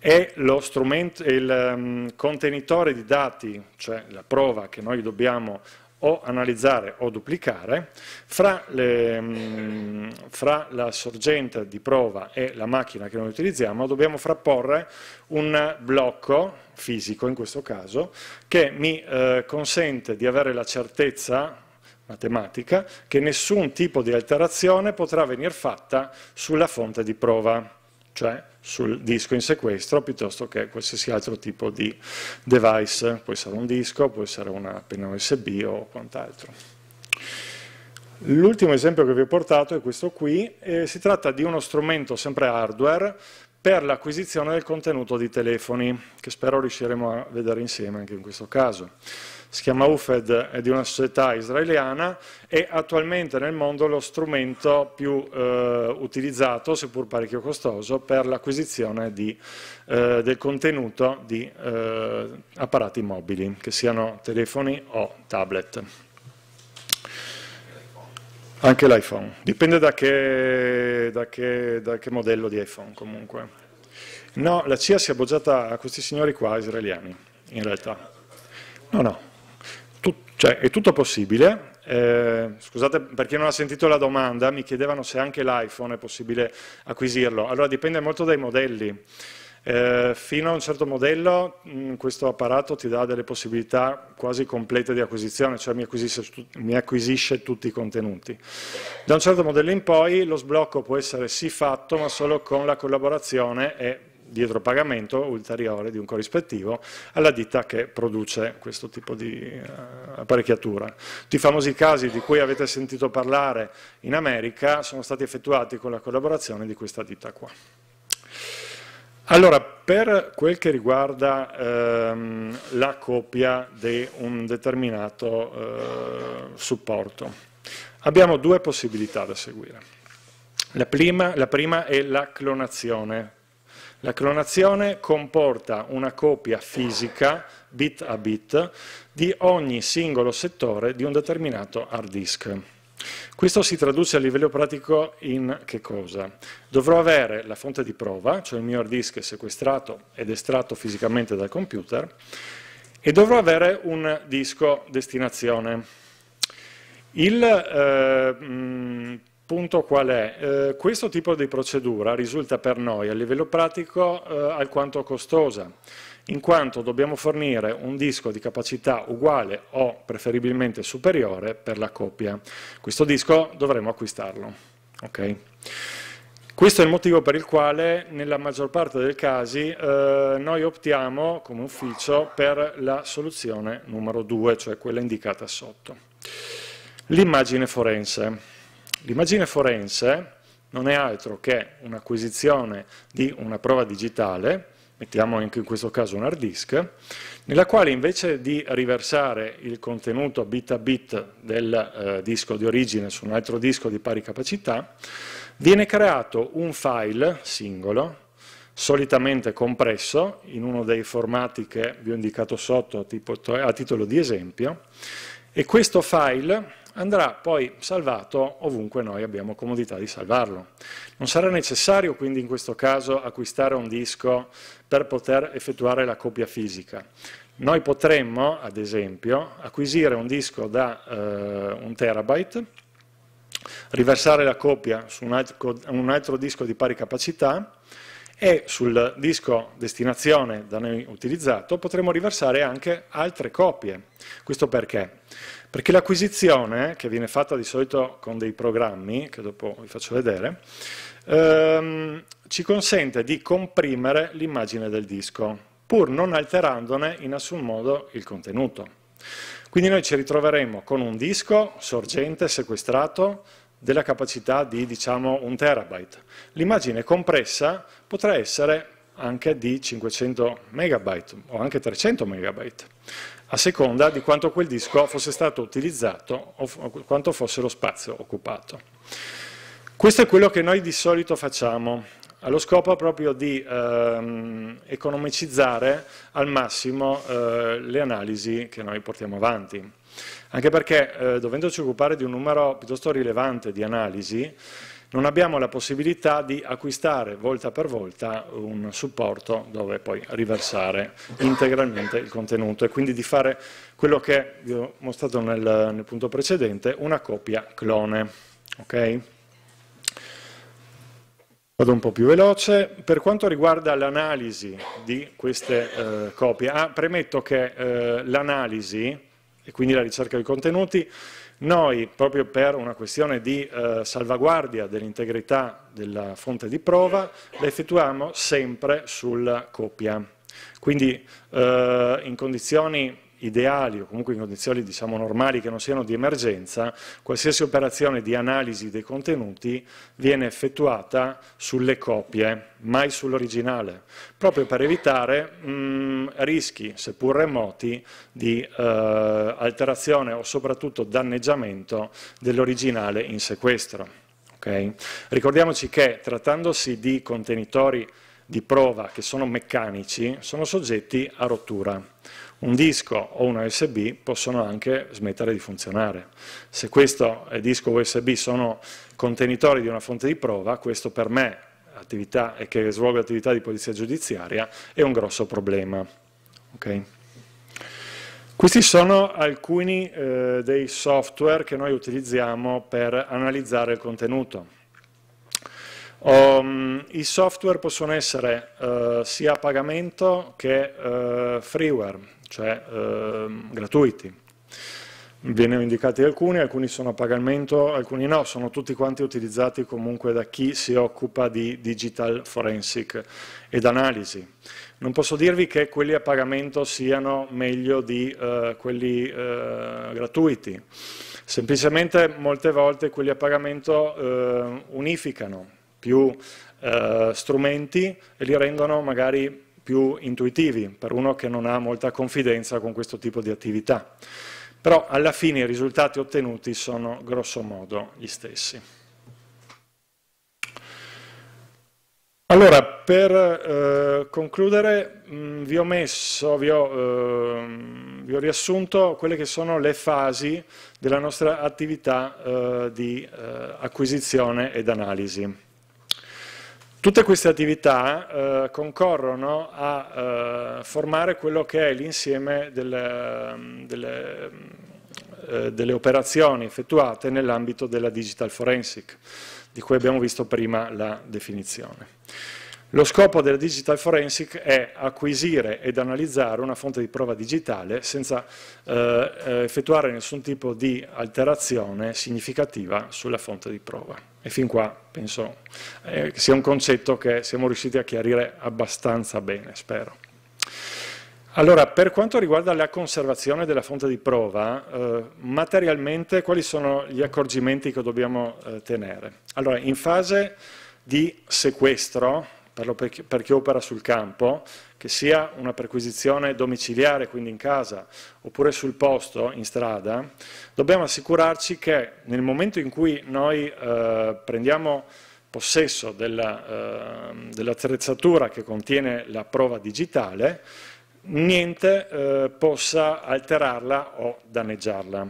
e il um, contenitore di dati, cioè la prova che noi dobbiamo o analizzare o duplicare, fra, le, mm, fra, la sorgente di prova e la macchina che noi utilizziamo dobbiamo frapporre un blocco fisico in questo caso che mi eh, consente di avere la certezza matematica che nessun tipo di alterazione potrà venire fatta sulla fonte di prova, cioè sul disco in sequestro piuttosto che qualsiasi altro tipo di device, può essere un disco, può essere una penna USB o quant'altro. L'ultimo esempio che vi ho portato è questo qui, eh, si tratta di uno strumento sempre hardware per l'acquisizione del contenuto di telefoni, che spero riusciremo a vedere insieme anche in questo caso si chiama UFED, è di una società israeliana, è attualmente nel mondo lo strumento più eh, utilizzato, seppur parecchio costoso, per l'acquisizione eh, del contenuto di eh, apparati mobili, che siano telefoni o tablet. Anche l'iPhone, dipende da che, da, che, da che modello di iPhone comunque. No, la CIA si è abboggiata a questi signori qua israeliani, in realtà. No, no, cioè è tutto possibile, eh, scusate per chi non ha sentito la domanda, mi chiedevano se anche l'iPhone è possibile acquisirlo. Allora dipende molto dai modelli. Eh, fino a un certo modello mh, mm, questo apparato ti dà delle possibilità quasi complete di acquisizione, cioè mi acquisisce, mi acquisisce tutti i contenuti. Da un certo modello in poi lo sblocco può essere sì fatto, ma solo con la collaborazione e dietro pagamento ulteriore di un corrispettivo alla ditta che produce questo tipo di eh, apparecchiatura. Tutti i famosi casi di cui avete sentito parlare in America sono stati effettuati con la collaborazione di questa ditta qua. Allora, per quel che riguarda ehm, la copia di un determinato eh, supporto, abbiamo due possibilità da seguire. La prima, la prima è la clonazione la clonazione comporta una copia fisica, bit a bit, di ogni singolo settore di un determinato hard disk. Questo si traduce a livello pratico in che cosa? Dovrò avere la fonte di prova, cioè il mio hard disk sequestrato ed estratto fisicamente dal computer, e dovrò avere un disco destinazione. Il eh, mm, punto qual è? Eh, questo tipo di procedura risulta per noi a livello pratico eh, alquanto costosa, in quanto dobbiamo fornire un disco di capacità uguale o preferibilmente superiore per la coppia. Questo disco dovremo acquistarlo. Okay? Questo è il motivo per il quale nella maggior parte dei casi eh, noi optiamo come ufficio per la soluzione numero 2, cioè quella indicata sotto. L'immagine forense. L'immagine forense non è altro che un'acquisizione di una prova digitale, mettiamo anche in questo caso un hard disk, nella quale invece di riversare il contenuto bit a bit del eh, disco di origine su un altro disco di pari capacità, viene creato un file singolo, solitamente compresso in uno dei formati che vi ho indicato sotto tipo, a titolo di esempio, e questo file andrà poi salvato ovunque noi abbiamo comodità di salvarlo. Non sarà necessario quindi in questo caso acquistare un disco per poter effettuare la copia fisica. Noi potremmo, ad esempio, acquisire un disco da eh, un terabyte, riversare la copia su un altro, un altro disco di pari capacità, e sul disco destinazione da noi utilizzato potremo riversare anche altre copie. Questo perché? Perché l'acquisizione, che viene fatta di solito con dei programmi, che dopo vi faccio vedere, ehm, ci consente di comprimere l'immagine del disco, pur non alterandone in nessun modo il contenuto. Quindi noi ci ritroveremo con un disco sorgente, sequestrato, della capacità di diciamo, un terabyte. L'immagine compressa potrà essere anche di 500 megabyte o anche 300 megabyte, a seconda di quanto quel disco fosse stato utilizzato o quanto fosse lo spazio occupato. Questo è quello che noi di solito facciamo, allo scopo proprio di ehm, economicizzare al massimo eh, le analisi che noi portiamo avanti anche perché eh, dovendoci occupare di un numero piuttosto rilevante di analisi, non abbiamo la possibilità di acquistare volta per volta un supporto dove poi riversare integralmente il contenuto e quindi di fare quello che vi ho mostrato nel, nel punto precedente, una copia clone. Okay? Vado un po' più veloce. Per quanto riguarda l'analisi di queste eh, copie, ah, premetto che eh, l'analisi e quindi la ricerca di contenuti, noi, proprio per una questione di eh, salvaguardia dell'integrità della fonte di prova, la effettuiamo sempre sulla copia. Quindi eh, in condizioni ideali o comunque in condizioni diciamo, normali che non siano di emergenza, qualsiasi operazione di analisi dei contenuti viene effettuata sulle copie, mai sull'originale, proprio per evitare mh, mm, rischi, seppur remoti, di eh, alterazione o soprattutto danneggiamento dell'originale in sequestro. Okay? Ricordiamoci che trattandosi di contenitori di prova che sono meccanici, sono soggetti a rottura un disco o una USB possono anche smettere di funzionare. Se questo disco USB sono contenitori di una fonte di prova, questo per me, attività, che svolgo attività di polizia giudiziaria, è un grosso problema. Okay? Questi sono alcuni eh, dei software che noi utilizziamo per analizzare il contenuto. Um, I software possono essere eh, sia a pagamento che eh, freeware, cioè ehm, gratuiti. Ve ne ho indicati alcuni, alcuni sono a pagamento, alcuni no, sono tutti quanti utilizzati comunque da chi si occupa di digital forensic ed analisi. Non posso dirvi che quelli a pagamento siano meglio di eh, quelli eh, gratuiti, semplicemente molte volte quelli a pagamento eh, unificano più eh, strumenti e li rendono magari più intuitivi per uno che non ha molta confidenza con questo tipo di attività. Però alla fine i risultati ottenuti sono grosso modo gli stessi. Allora, per eh, concludere mh, mm, vi ho messo, vi ho, eh, vi ho, riassunto quelle che sono le fasi della nostra attività eh, di eh, acquisizione ed analisi. Tutte queste attività eh, concorrono a eh, formare quello che è l'insieme delle, mm, delle, mm, eh, delle, operazioni effettuate nell'ambito della digital forensic, di cui abbiamo visto prima la definizione. Lo scopo della digital forensic è acquisire ed analizzare una fonte di prova digitale senza eh, eh, effettuare nessun tipo di alterazione significativa sulla fonte di prova. E fin qua penso eh, sia un concetto che siamo riusciti a chiarire abbastanza bene, spero. Allora, per quanto riguarda la conservazione della fonte di prova, eh, materialmente quali sono gli accorgimenti che dobbiamo eh, tenere? Allora, in fase di sequestro, per, per chi opera sul campo, che sia una perquisizione domiciliare, quindi in casa, oppure sul posto, in strada, dobbiamo assicurarci che nel momento in cui noi eh, prendiamo possesso eh, dell'attrezzatura eh, dell che contiene la prova digitale, niente eh, possa alterarla o danneggiarla.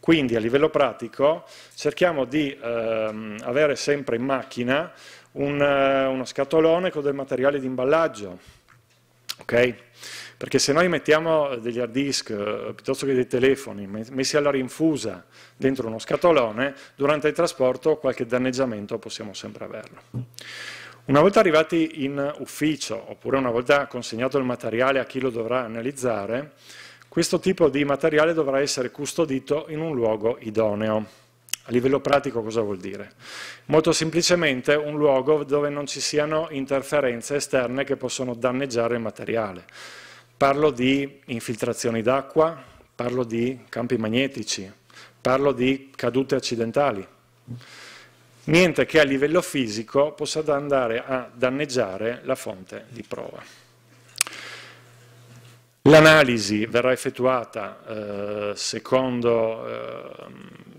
Quindi a livello pratico cerchiamo di ehm, avere sempre in macchina un, eh, uno scatolone con del materiale di imballaggio, Okay? Perché se noi mettiamo degli hard disk eh, piuttosto che dei telefoni messi alla rinfusa dentro uno scatolone, durante il trasporto qualche danneggiamento possiamo sempre averlo. Una volta arrivati in ufficio, oppure una volta consegnato il materiale a chi lo dovrà analizzare, questo tipo di materiale dovrà essere custodito in un luogo idoneo. A livello pratico cosa vuol dire? Molto semplicemente un luogo dove non ci siano interferenze esterne che possono danneggiare il materiale. Parlo di infiltrazioni d'acqua, parlo di campi magnetici, parlo di cadute accidentali. Niente che a livello fisico possa andare a danneggiare la fonte di prova. L'analisi verrà effettuata eh, secondo eh,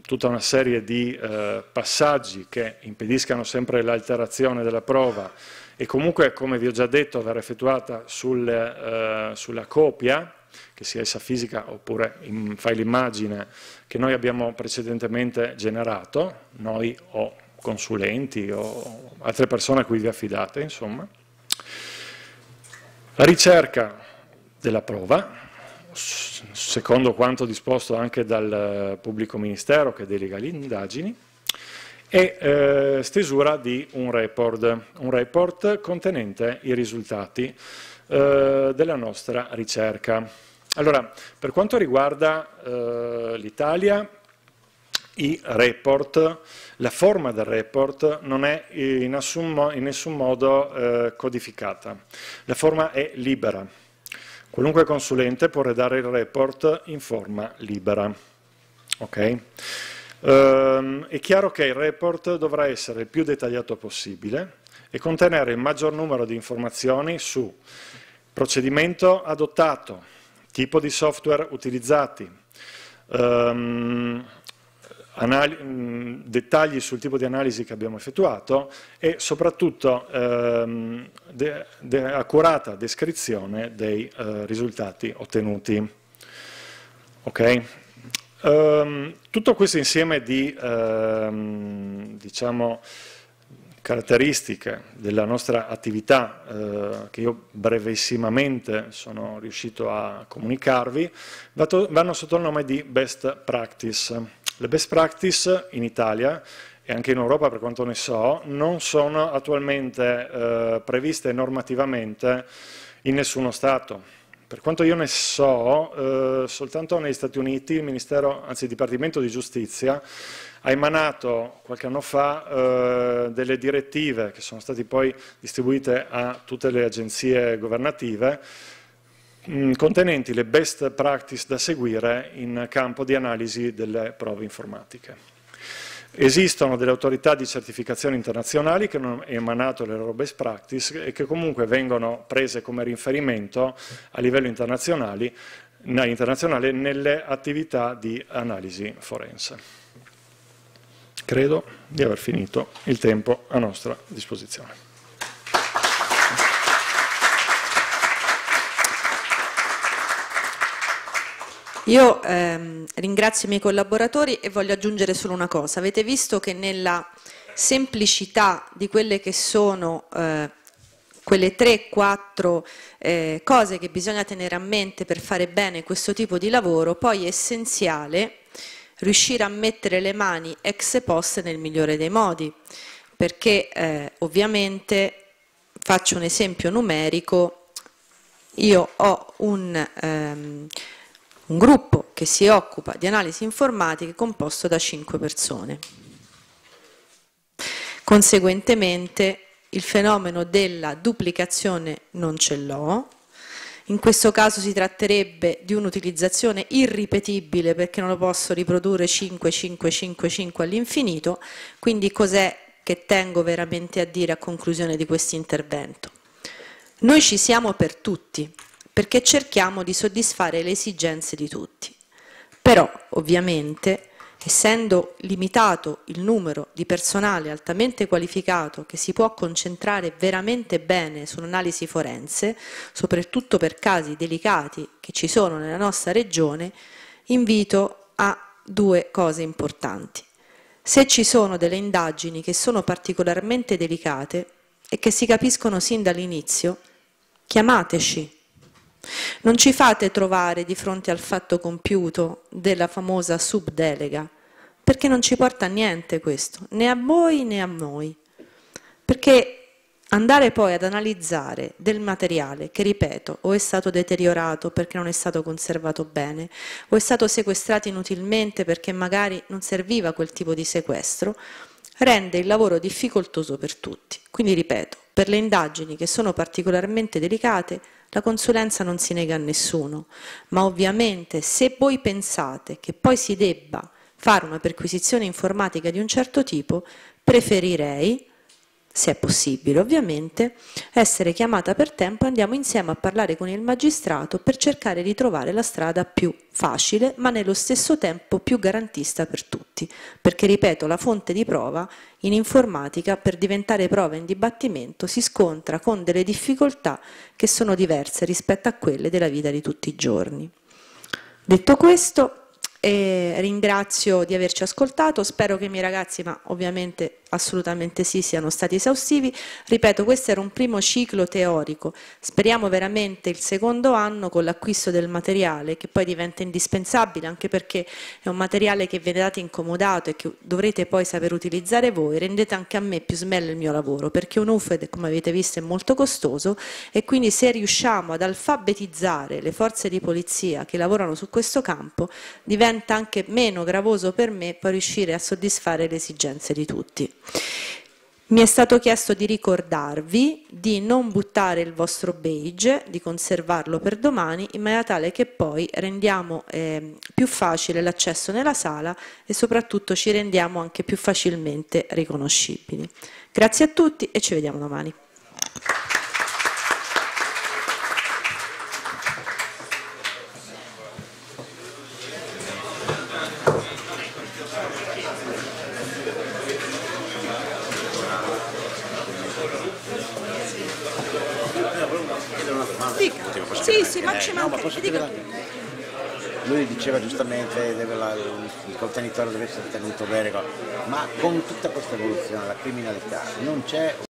tutta una serie di eh, passaggi che impediscano sempre l'alterazione della prova e comunque, come vi ho già detto, verrà effettuata sul, eh, sulla copia, che sia essa fisica oppure in file immagine, che noi abbiamo precedentemente generato, noi o consulenti o altre persone a cui vi affidate, insomma. La ricerca della prova, secondo quanto disposto anche dal eh, pubblico ministero che delega le indagini, e eh, stesura di un report, un report contenente i risultati eh, della nostra ricerca. Allora, per quanto riguarda eh, l'Italia, i report, la forma del report non è in, assun, in nessun modo eh, codificata, la forma è libera. Qualunque consulente può redare il report in forma libera. Okay? Ehm, è chiaro che il report dovrà essere il più dettagliato possibile e contenere il maggior numero di informazioni su procedimento adottato, tipo di software utilizzati, ehm, anali- dettagli sul tipo di analisi che abbiamo effettuato e soprattutto ehm, de- de- accurata descrizione dei eh, risultati ottenuti. Okay? Ehm, tutto questo insieme di ehm, diciamo, caratteristiche della nostra attività eh, che io brevissimamente sono riuscito a comunicarvi vanno sotto il nome di best practice. Le best practice in Italia e anche in Europa per quanto ne so, non sono attualmente eh, previste normativamente in nessuno Stato. Per quanto io ne so, eh, soltanto negli Stati Uniti il Ministero, anzi il Dipartimento di Giustizia, ha emanato qualche anno fa eh, delle direttive che sono state poi distribuite a tutte le agenzie governative Mm, contenenti le best practice da seguire in campo di analisi delle prove informatiche. Esistono delle autorità di certificazione internazionali che hanno emanato le loro best practice e che comunque vengono prese come riferimento a livello internazionale nelle attività di analisi forense. Credo di aver finito il tempo a nostra disposizione. Io ehm, ringrazio i miei collaboratori e voglio aggiungere solo una cosa. Avete visto che nella semplicità di quelle che sono eh, quelle 3-4 eh, cose che bisogna tenere a mente per fare bene questo tipo di lavoro, poi è essenziale riuscire a mettere le mani ex post nel migliore dei modi, perché eh, ovviamente, faccio un esempio numerico, io ho un... Ehm, un gruppo che si occupa di analisi informatiche composto da 5 persone. Conseguentemente il fenomeno della duplicazione non ce l'ho, in questo caso si tratterebbe di un'utilizzazione irripetibile perché non lo posso riprodurre 5, 5, 5, 5 all'infinito, quindi cos'è che tengo veramente a dire a conclusione di questo intervento? Noi ci siamo per tutti, perché cerchiamo di soddisfare le esigenze di tutti. Però, ovviamente, essendo limitato il numero di personale altamente qualificato che si può concentrare veramente bene sull'analisi forense, soprattutto per casi delicati che ci sono nella nostra regione, invito a due cose importanti. Se ci sono delle indagini che sono particolarmente delicate e che si capiscono sin dall'inizio, chiamateci non ci fate trovare di fronte al fatto compiuto della famosa subdelega, perché non ci porta a niente questo, né a voi né a noi. Perché andare poi ad analizzare del materiale che, ripeto, o è stato deteriorato perché non è stato conservato bene, o è stato sequestrato inutilmente perché magari non serviva quel tipo di sequestro, rende il lavoro difficoltoso per tutti. Quindi, ripeto, per le indagini che sono particolarmente delicate, la consulenza non si nega a nessuno, ma ovviamente se voi pensate che poi si debba fare una perquisizione informatica di un certo tipo, preferirei se è possibile ovviamente, essere chiamata per tempo andiamo insieme a parlare con il magistrato per cercare di trovare la strada più facile ma nello stesso tempo più garantista per tutti, perché ripeto la fonte di prova in informatica per diventare prova in dibattimento si scontra con delle difficoltà che sono diverse rispetto a quelle della vita di tutti i giorni. Detto questo, eh, ringrazio di averci ascoltato, spero che i miei ragazzi, ma ovviamente assolutamente sì siano stati esaustivi. Ripeto, questo era un primo ciclo teorico. Speriamo veramente il secondo anno con l'acquisto del materiale, che poi diventa indispensabile, anche perché è un materiale che vedrete incomodato e che dovrete poi saper utilizzare voi. Rendete anche a me più smello il mio lavoro, perché un UFED, come avete visto, è molto costoso e quindi se riusciamo ad alfabetizzare le forze di polizia che lavorano su questo campo, diventa anche meno gravoso per me poi riuscire a soddisfare le esigenze di tutti. Mi è stato chiesto di ricordarvi di non buttare il vostro beige, di conservarlo per domani, in maniera tale che poi rendiamo eh, più facile l'accesso nella sala e soprattutto ci rendiamo anche più facilmente riconoscibili. Grazie a tutti e ci vediamo domani. No, ma posso dire lui diceva giustamente che il contenitore deve essere tenuto bene, ma con tutta questa evoluzione, la criminalità, non c'è